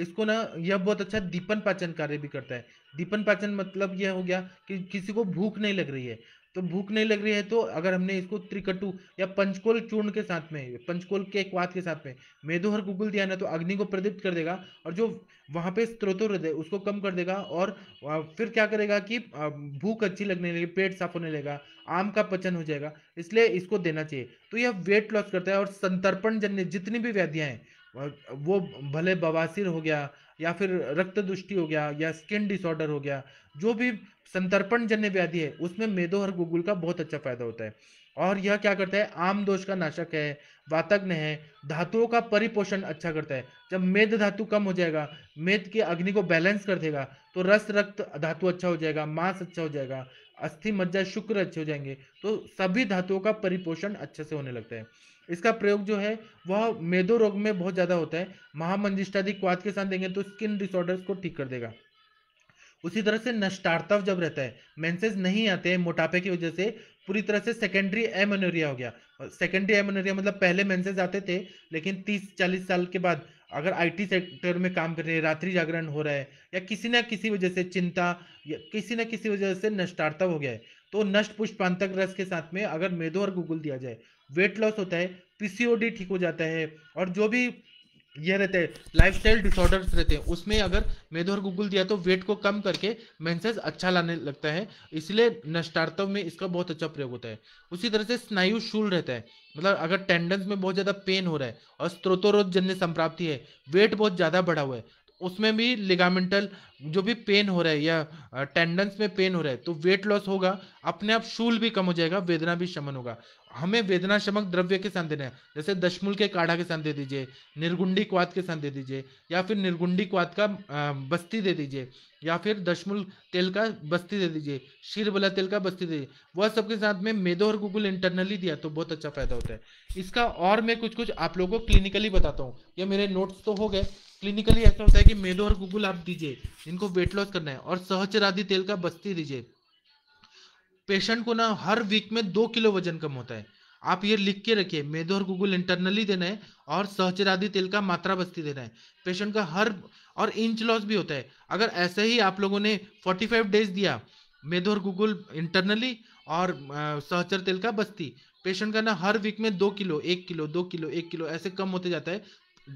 इसको ना यह बहुत अच्छा दीपन पाचन कार्य भी करता है दीपन पाचन मतलब यह हो गया कि किसी को भूख नहीं लग रही है तो भूख नहीं लग रही है तो अगर हमने इसको त्रिकटु या पंचकोल चूर्ण के साथ में पंचकोल के एक वात के साथ में मेदोहर गुगुल दिया ना तो अग्नि को प्रदीप्त कर देगा और जो वहाँ पे स्त्रोतो हृदय उसको कम कर देगा और फिर क्या करेगा कि भूख अच्छी लगने लगेगी पेट साफ होने लगेगा आम का पचन हो जाएगा इसलिए इसको देना चाहिए तो यह वेट लॉस करता है और संतर्पण जन्य जितनी भी व्याधियाँ हैं वो भले बवासीर हो गया या फिर रक्त दुष्टि हो गया या स्किन डिसऑर्डर हो गया जो भी संतर्पण जन्य व्याधि है उसमें मेदोहर गुगुल का बहुत अच्छा फायदा होता है और यह क्या करता है आम दोष का नाशक है वातग्न है धातुओं का परिपोषण अच्छा करता है जब मेद धातु कम हो जाएगा मेद के अग्नि को बैलेंस कर देगा तो रस रक्त धातु अच्छा हो जाएगा मांस अच्छा हो जाएगा अस्थि मज्जा शुक्र अच्छे हो जाएंगे तो सभी धातुओं का परिपोषण अच्छे से होने लगता है इसका प्रयोग जो है वह मेदो रोग में बहुत ज़्यादा होता है महामंजिष्टाधिक क्वाद के साथ देंगे तो स्किन डिसऑर्डर्स को ठीक कर देगा उसी तरह से नष्टार्तव जब रहता है मेंसेस नहीं आते हैं मोटापे की वजह से पूरी तरह से सेकेंडरी एमोनोरिया हो गया सेकेंडरी एमोनोरिया मतलब पहले मेंसेस आते थे लेकिन 30-40 साल के बाद अगर आईटी सेक्टर में काम कर रहे हैं रात्रि जागरण हो रहा है या किसी ना किसी वजह से चिंता या किसी ना किसी वजह से नष्टार्तव हो गया है तो नष्ट पुष्पांतक रस के साथ में अगर मेदो और गुगुल दिया जाए वेट लॉस होता है पीसीओडी ठीक हो जाता है और जो भी यह रहते हैं लाइफ स्टाइल डिसऑर्डर्स रहते हैं उसमें अगर मेदो और गुगुल दिया तो वेट को कम करके मेंसेस अच्छा लाने लगता है इसलिए नष्टार्थव में इसका बहुत अच्छा प्रयोग होता है उसी तरह से स्नायु शूल रहता है मतलब अगर टेंडन्स में बहुत ज़्यादा पेन हो रहा है और स्त्रोतोरोजन्य संप्राप्ति है वेट बहुत ज़्यादा बढ़ा हुआ है उसमें भी लिगामेंटल जो भी पेन हो रहा है या टेंडेंस में पेन हो रहा है तो वेट लॉस होगा अपने आप शूल भी कम हो जाएगा वेदना भी शमन होगा हमें वेदनाशमक द्रव्य के साथ देना है जैसे दशमूल के काढ़ा के साथ दे दीजिए निर्गुंडी क्वाद के साथ दे दीजिए या फिर निर्गुंडी क्वाद का बस्ती दे दीजिए या फिर दशमूल तेल का बस्ती दे दीजिए शीर वाला तेल का बस्ती दे दीजिए वह सबके साथ में मेदो और गूगल इंटरनली दिया तो बहुत अच्छा फायदा होता है इसका और मैं कुछ कुछ आप लोगों को क्लिनिकली बताता हूँ ये मेरे नोट्स तो हो गए क्लिनिकली ऐसा होता है कि मेदो और गूगल आप दीजिए इनको वेट लॉस करना है और सहचरादी तेल का बस्ती दीजिए पेशेंट को ना हर वीक में दो किलो वजन कम होता है आप ये लिख के रखिए मेदो और गूगल इंटरनली देना है और सहचरादी तेल का मात्रा बस्ती देना है पेशेंट का हर और इंच लॉस भी होता है अगर ऐसे ही आप लोगों ने 45 डेज दिया मेदो और गूगल इंटरनली और सहचर तेल का बस्ती पेशेंट का ना हर वीक में दो किलो एक किलो दो किलो एक किलो ऐसे कम होते जाता है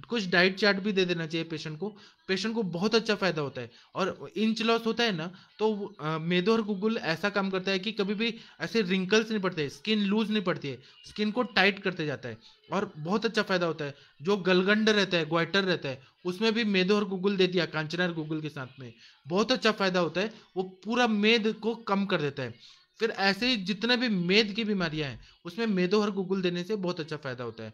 कुछ डाइट चार्ट भी दे देना चाहिए पेशेंट को पेशेंट को बहुत अच्छा फायदा होता है और इंच लॉस होता है ना तो मेदो और गूगल ऐसा काम करता है कि कभी भी ऐसे रिंकल्स नहीं पड़ते स्किन लूज नहीं पड़ती है स्किन को टाइट करते जाता है और बहुत अच्छा फायदा होता है जो गलगंड रहता है ग्वाइटर रहता है उसमें भी मेदो और गूगल दे दिया कांचना और गूगल के साथ में बहुत अच्छा फायदा होता है वो पूरा मेद को कम कर देता है फिर ऐसे ही जितने भी मेद की बीमारियां हैं उसमें मेदो और गूगल देने से बहुत अच्छा फायदा होता है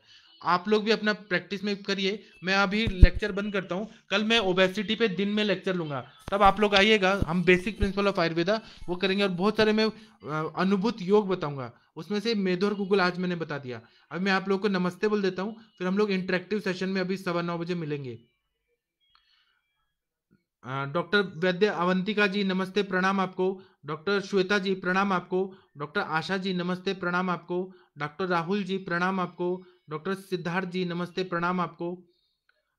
आप लोग भी अपना प्रैक्टिस में करिए मैं अभी लेक्चर बंद करता हूँ कल मैं ओबेसिटी पे दिन में लेक्चर लूंगा तब आप लोग आइएगा हम बेसिक प्रिंसिपल ऑफ आयुर्वेदा वो करेंगे और बहुत सारे मैं अनुभूत योग बताऊंगा उसमें से मेधोर गुगल आज मैंने बता दिया अब मैं आप लोग को नमस्ते बोल देता हूँ फिर हम लोग इंटरेक्टिव सेशन में अभी सवा बजे मिलेंगे डॉक्टर वैद्य अवंतिका जी नमस्ते प्रणाम आपको डॉक्टर श्वेता जी प्रणाम आपको डॉक्टर आशा जी नमस्ते प्रणाम आपको डॉक्टर राहुल जी प्रणाम आपको डॉक्टर सिद्धार्थ जी नमस्ते प्रणाम आपको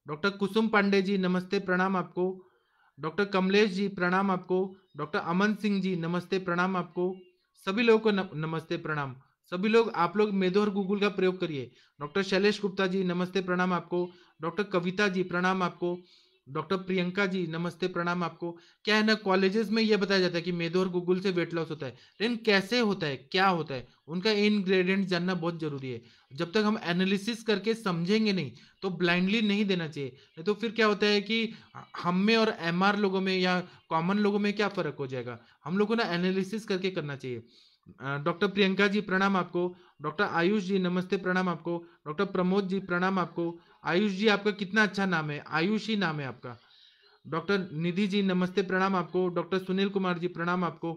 डॉक्टर कुसुम पांडे जी नमस्ते प्रणाम आपको डॉक्टर कमलेश जी प्रणाम आपको डॉक्टर अमन सिंह जी नमस्ते प्रणाम आपको सभी लोगों को नमस्ते प्रणाम सभी लोग आप लोग मेदो और गूगल का प्रयोग करिए डॉक्टर शैलेश गुप्ता जी नमस्ते प्रणाम आपको डॉक्टर कविता जी प्रणाम आपको डॉक्टर प्रियंका जी नमस्ते प्रणाम आपको क्या है ना कॉलेजेस में ये बताया जाता है कि मेदो और गूगल से वेट लॉस होता है लेकिन कैसे होता है क्या होता है उनका इनग्रेडियंट जानना बहुत जरूरी है जब तक हम एनालिसिस करके समझेंगे नहीं तो ब्लाइंडली नहीं देना चाहिए नहीं तो फिर क्या होता है कि हम में और एम लोगों में या कॉमन लोगों में क्या फ़र्क हो जाएगा हम लोगों ना एनालिसिस करके करना चाहिए डॉक्टर प्रियंका जी प्रणाम आपको डॉक्टर आयुष जी नमस्ते प्रणाम आपको डॉक्टर प्रमोद जी प्रणाम आपको आयुष जी आपका कितना अच्छा नाम है आयुष ही नाम है आपका डॉक्टर निधि जी नमस्ते प्रणाम आपको डॉक्टर सुनील कुमार जी प्रणाम आपको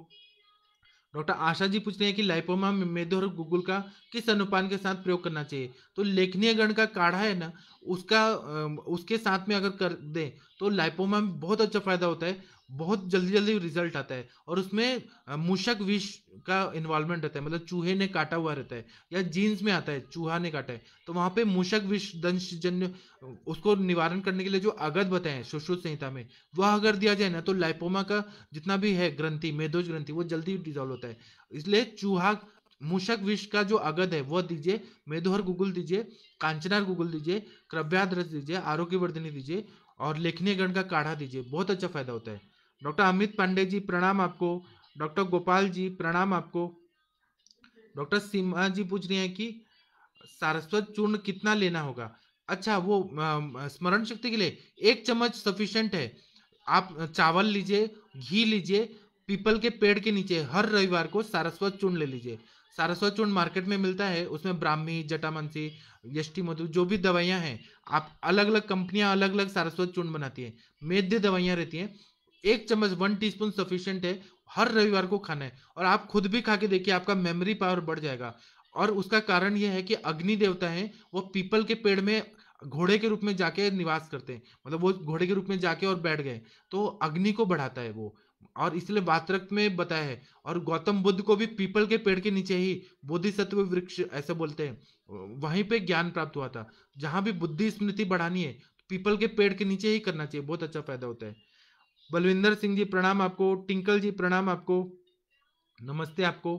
डॉक्टर आशा जी पूछ रहे हैं कि लाइपोमा में मेदोर गुगुल का किस अनुपान के साथ प्रयोग करना चाहिए तो लेखनीय गण का काढ़ा है ना उसका उसके साथ में अगर कर दें तो लाइपोमा में बहुत अच्छा फायदा होता है बहुत जल्दी जल्दी रिजल्ट आता है और उसमें मूषक विष का इन्वॉल्वमेंट रहता है मतलब चूहे ने काटा हुआ रहता है या जीन्स में आता है चूहा ने काटा है तो वहाँ पे मूषक विष दंशजन्य उसको निवारण करने के लिए जो अगध बताए हैं सुश्रुत संहिता में वह अगर दिया जाए ना तो लाइपोमा का जितना भी है ग्रंथि मेदोज ग्रंथि वो जल्दी डिजॉल्व होता है इसलिए चूहा मूषक विष का जो अगध है वह दीजिए मेदोहर गुगुल दीजिए कांचनार गुगुल दीजिए क्रव्याद्रस दीजिए आरोग्यवर्धनी दीजिए और लेखनीय गण का काढ़ा दीजिए बहुत अच्छा फायदा होता है डॉक्टर अमित पांडे जी प्रणाम आपको डॉक्टर गोपाल जी प्रणाम आपको डॉक्टर सीमा जी पूछ रही हैं कि सारस्वत चूर्ण कितना लेना होगा अच्छा वो स्मरण शक्ति के लिए एक चम्मच सफिशियंट है आप चावल लीजिए घी लीजिए पीपल के पेड़ के नीचे हर रविवार को सारस्वत चूर्ण ले लीजिए सारस्वत चूर्ण मार्केट में मिलता है उसमें ब्राह्मी जटामनसी यष्टि मधु जो भी दवाइयाँ हैं आप अलग अलग कंपनियाँ अलग अलग सारस्वत चूर्ण बनाती हैं मेद्य दवाइयाँ रहती हैं एक चम्मच वन टी स्पून सफिशियंट है हर रविवार को खाना है और आप खुद भी खा के देखिए आपका मेमोरी पावर बढ़ जाएगा और उसका कारण यह है कि अग्नि देवता है वो पीपल के पेड़ में घोड़े के रूप में जाके निवास करते हैं मतलब वो घोड़े के रूप में जाके और बैठ गए तो अग्नि को बढ़ाता है वो और इसलिए वातरक्त में बताया है और गौतम बुद्ध को भी पीपल के पेड़ के नीचे ही बोधिसत्व वृक्ष ऐसे बोलते हैं वहीं पे ज्ञान प्राप्त हुआ था जहां भी बुद्धि स्मृति बढ़ानी है पीपल तो के पेड़ के नीचे ही करना चाहिए बहुत अच्छा फायदा होता है बलविंदर सिंह जी प्रणाम आपको टिंकल जी प्रणाम आपको नमस्ते आपको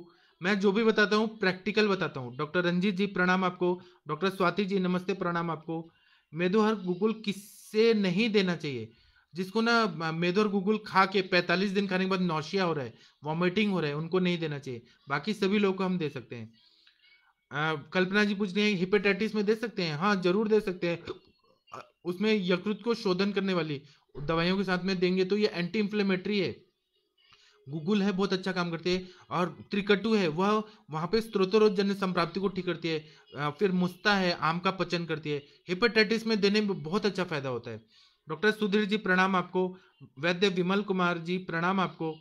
मैं जो भी बताता हूँ प्रैक्टिकल बताता हूँ डॉक्टर रंजीत जी प्रणाम आपको डॉक्टर स्वाति जी नमस्ते प्रणाम आपको मेधोहर गुगुल किससे नहीं देना चाहिए जिसको ना मेधोहर गुगुल खा के 45 दिन खाने के बाद नौशिया हो रहा है वॉमिटिंग हो रहा है उनको नहीं देना चाहिए बाकी सभी लोग को हम दे सकते हैं आ, कल्पना जी पूछ रही हैं हिपेटाइटिस में दे सकते हैं हाँ जरूर दे सकते हैं उसमें यकृत को शोधन करने वाली दवाइयों के साथ में देंगे तो ये एंटी इंफ्लेमेटरी है गूगल है बहुत अच्छा काम करती है और त्रिकटू है वह वहाँ पे जन्य संप्राप्ति को ठीक करती है फिर मुस्ता है आम का पचन करती है हेपेटाइटिस में देने में बहुत अच्छा फायदा होता है डॉक्टर सुधीर जी प्रणाम आपको वैद्य विमल कुमार जी प्रणाम आपको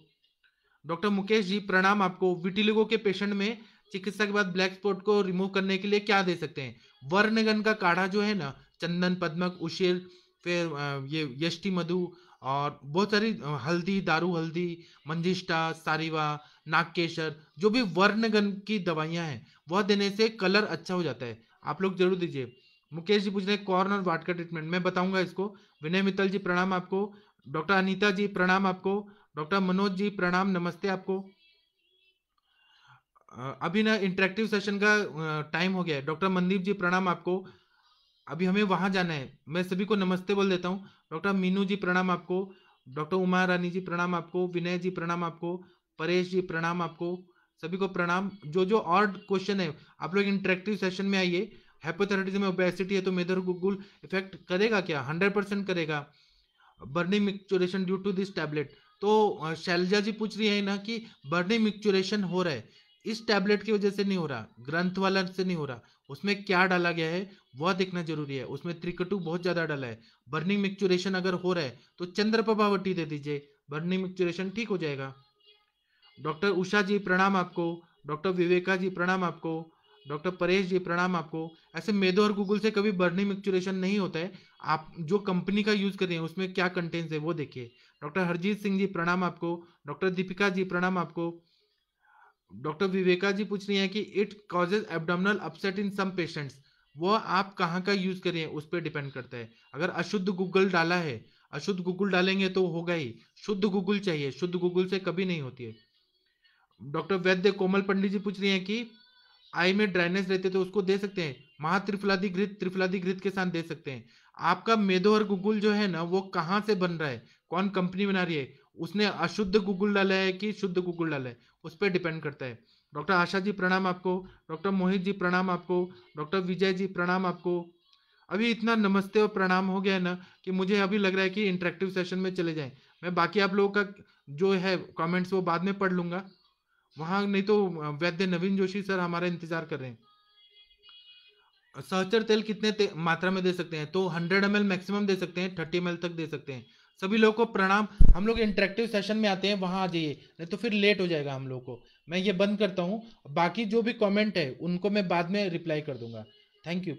डॉक्टर मुकेश जी प्रणाम आपको विटिलिगो के पेशेंट में चिकित्सा के बाद ब्लैक स्पॉट को रिमूव करने के लिए क्या दे सकते हैं वर्णगन का काढ़ा जो है ना चंदन पद्मक उशीर फिर ये यष्टि मधु और बहुत सारी हल्दी दारू हल्दी मंजिष्टा सारीवा नागकेशर जो भी वर्णगन की दवाइयाँ हैं वह देने से कलर अच्छा हो जाता है आप लोग जरूर दीजिए मुकेश जी पूछ रहे हैं कॉर्न और वाट का ट्रीटमेंट मैं बताऊंगा इसको विनय मित्तल जी प्रणाम आपको डॉक्टर अनीता जी प्रणाम आपको डॉक्टर मनोज जी प्रणाम नमस्ते आपको अभी ना इंटरेक्टिव सेशन का टाइम हो गया है डॉक्टर मनदीप जी प्रणाम आपको अभी हमें वहां जाना है मैं सभी को नमस्ते बोल देता हूँ डॉक्टर मीनू जी प्रणाम आपको डॉक्टर उमा रानी जी प्रणाम आपको विनय जी प्रणाम आपको परेश जी प्रणाम आपको सभी को प्रणाम जो जो और क्वेश्चन है आप लोग इंटरेक्टिव सेशन में आइए हाइपोथायरॉइडिज्म में ओबेसिटी है तो मेदर गुगुल इफेक्ट करेगा क्या हंड्रेड परसेंट करेगा burning micturition due to this tablet तो शैलजा जी पूछ रही है ना कि बर्निंग मिक्चुरेशन हो रहा है इस टैबलेट की वजह से नहीं हो रहा ग्रंथ वाला से नहीं हो रहा उसमें क्या डाला गया है वह देखना जरूरी है उसमें त्रिकटु बहुत ज्यादा डला है बर्निंग मिक्चुरेशन अगर हो रहा है तो चंद्र प्रभावटी दे दीजिए बर्निंग मिक्चुरेशन ठीक हो जाएगा डॉक्टर उषा जी प्रणाम आपको डॉक्टर विवेका जी प्रणाम आपको डॉक्टर परेश जी प्रणाम आपको ऐसे मेदो और गूगल से कभी बर्निंग मिक्चुरेशन नहीं होता है आप जो कंपनी का यूज कर रहे हैं उसमें क्या कंटेंट है वो देखिए डॉक्टर हरजीत सिंह जी प्रणाम आपको डॉक्टर दीपिका जी प्रणाम आपको डॉक्टर विवेका जी पूछ रही हैं कि it causes abdominal upset in some patients वह आप कहाँ का यूज़ करें उस पर डिपेंड करता है अगर अशुद्ध गूगल डाला है अशुद्ध गूगल डालेंगे तो होगा ही शुद्ध गूगल चाहिए शुद्ध गूगल से कभी नहीं होती है डॉक्टर वैद्य कोमल पंडित जी पूछ रहे हैं कि आई में ड्राइनेस रहते तो उसको दे सकते हैं महात्रिफुलादि घृत त्रिफुलादि घृत के साथ दे सकते हैं आपका मेदो और गूगल जो है ना वो कहाँ से बन रहा है कौन कंपनी बना रही है उसने अशुद्ध गूगल डाला है कि शुद्ध गूगल डाला है उस पर डिपेंड करता है डॉक्टर आशा जी प्रणाम आपको डॉक्टर मोहित जी प्रणाम आपको डॉक्टर विजय जी प्रणाम आपको अभी इतना नमस्ते और प्रणाम हो गया ना कि मुझे अभी लग रहा है कि इंटरेक्टिव सेशन में चले जाएं मैं बाकी आप लोगों का जो है कमेंट्स वो बाद में पढ़ लूंगा वहां नहीं तो वैद्य नवीन जोशी सर हमारा इंतजार कर रहे हैं सहचर तेल कितने ते, मात्रा में दे सकते हैं तो हंड्रेड एम मैक्सिमम दे सकते हैं थर्टी एम तक दे सकते हैं सभी लोगों को प्रणाम हम लोग इंटरेक्टिव सेशन में आते हैं वहां आ जाइए नहीं तो फिर लेट हो जाएगा हम लोग को मैं ये बंद करता हूँ बाकी जो भी कमेंट है उनको मैं बाद में रिप्लाई कर दूंगा थैंक यू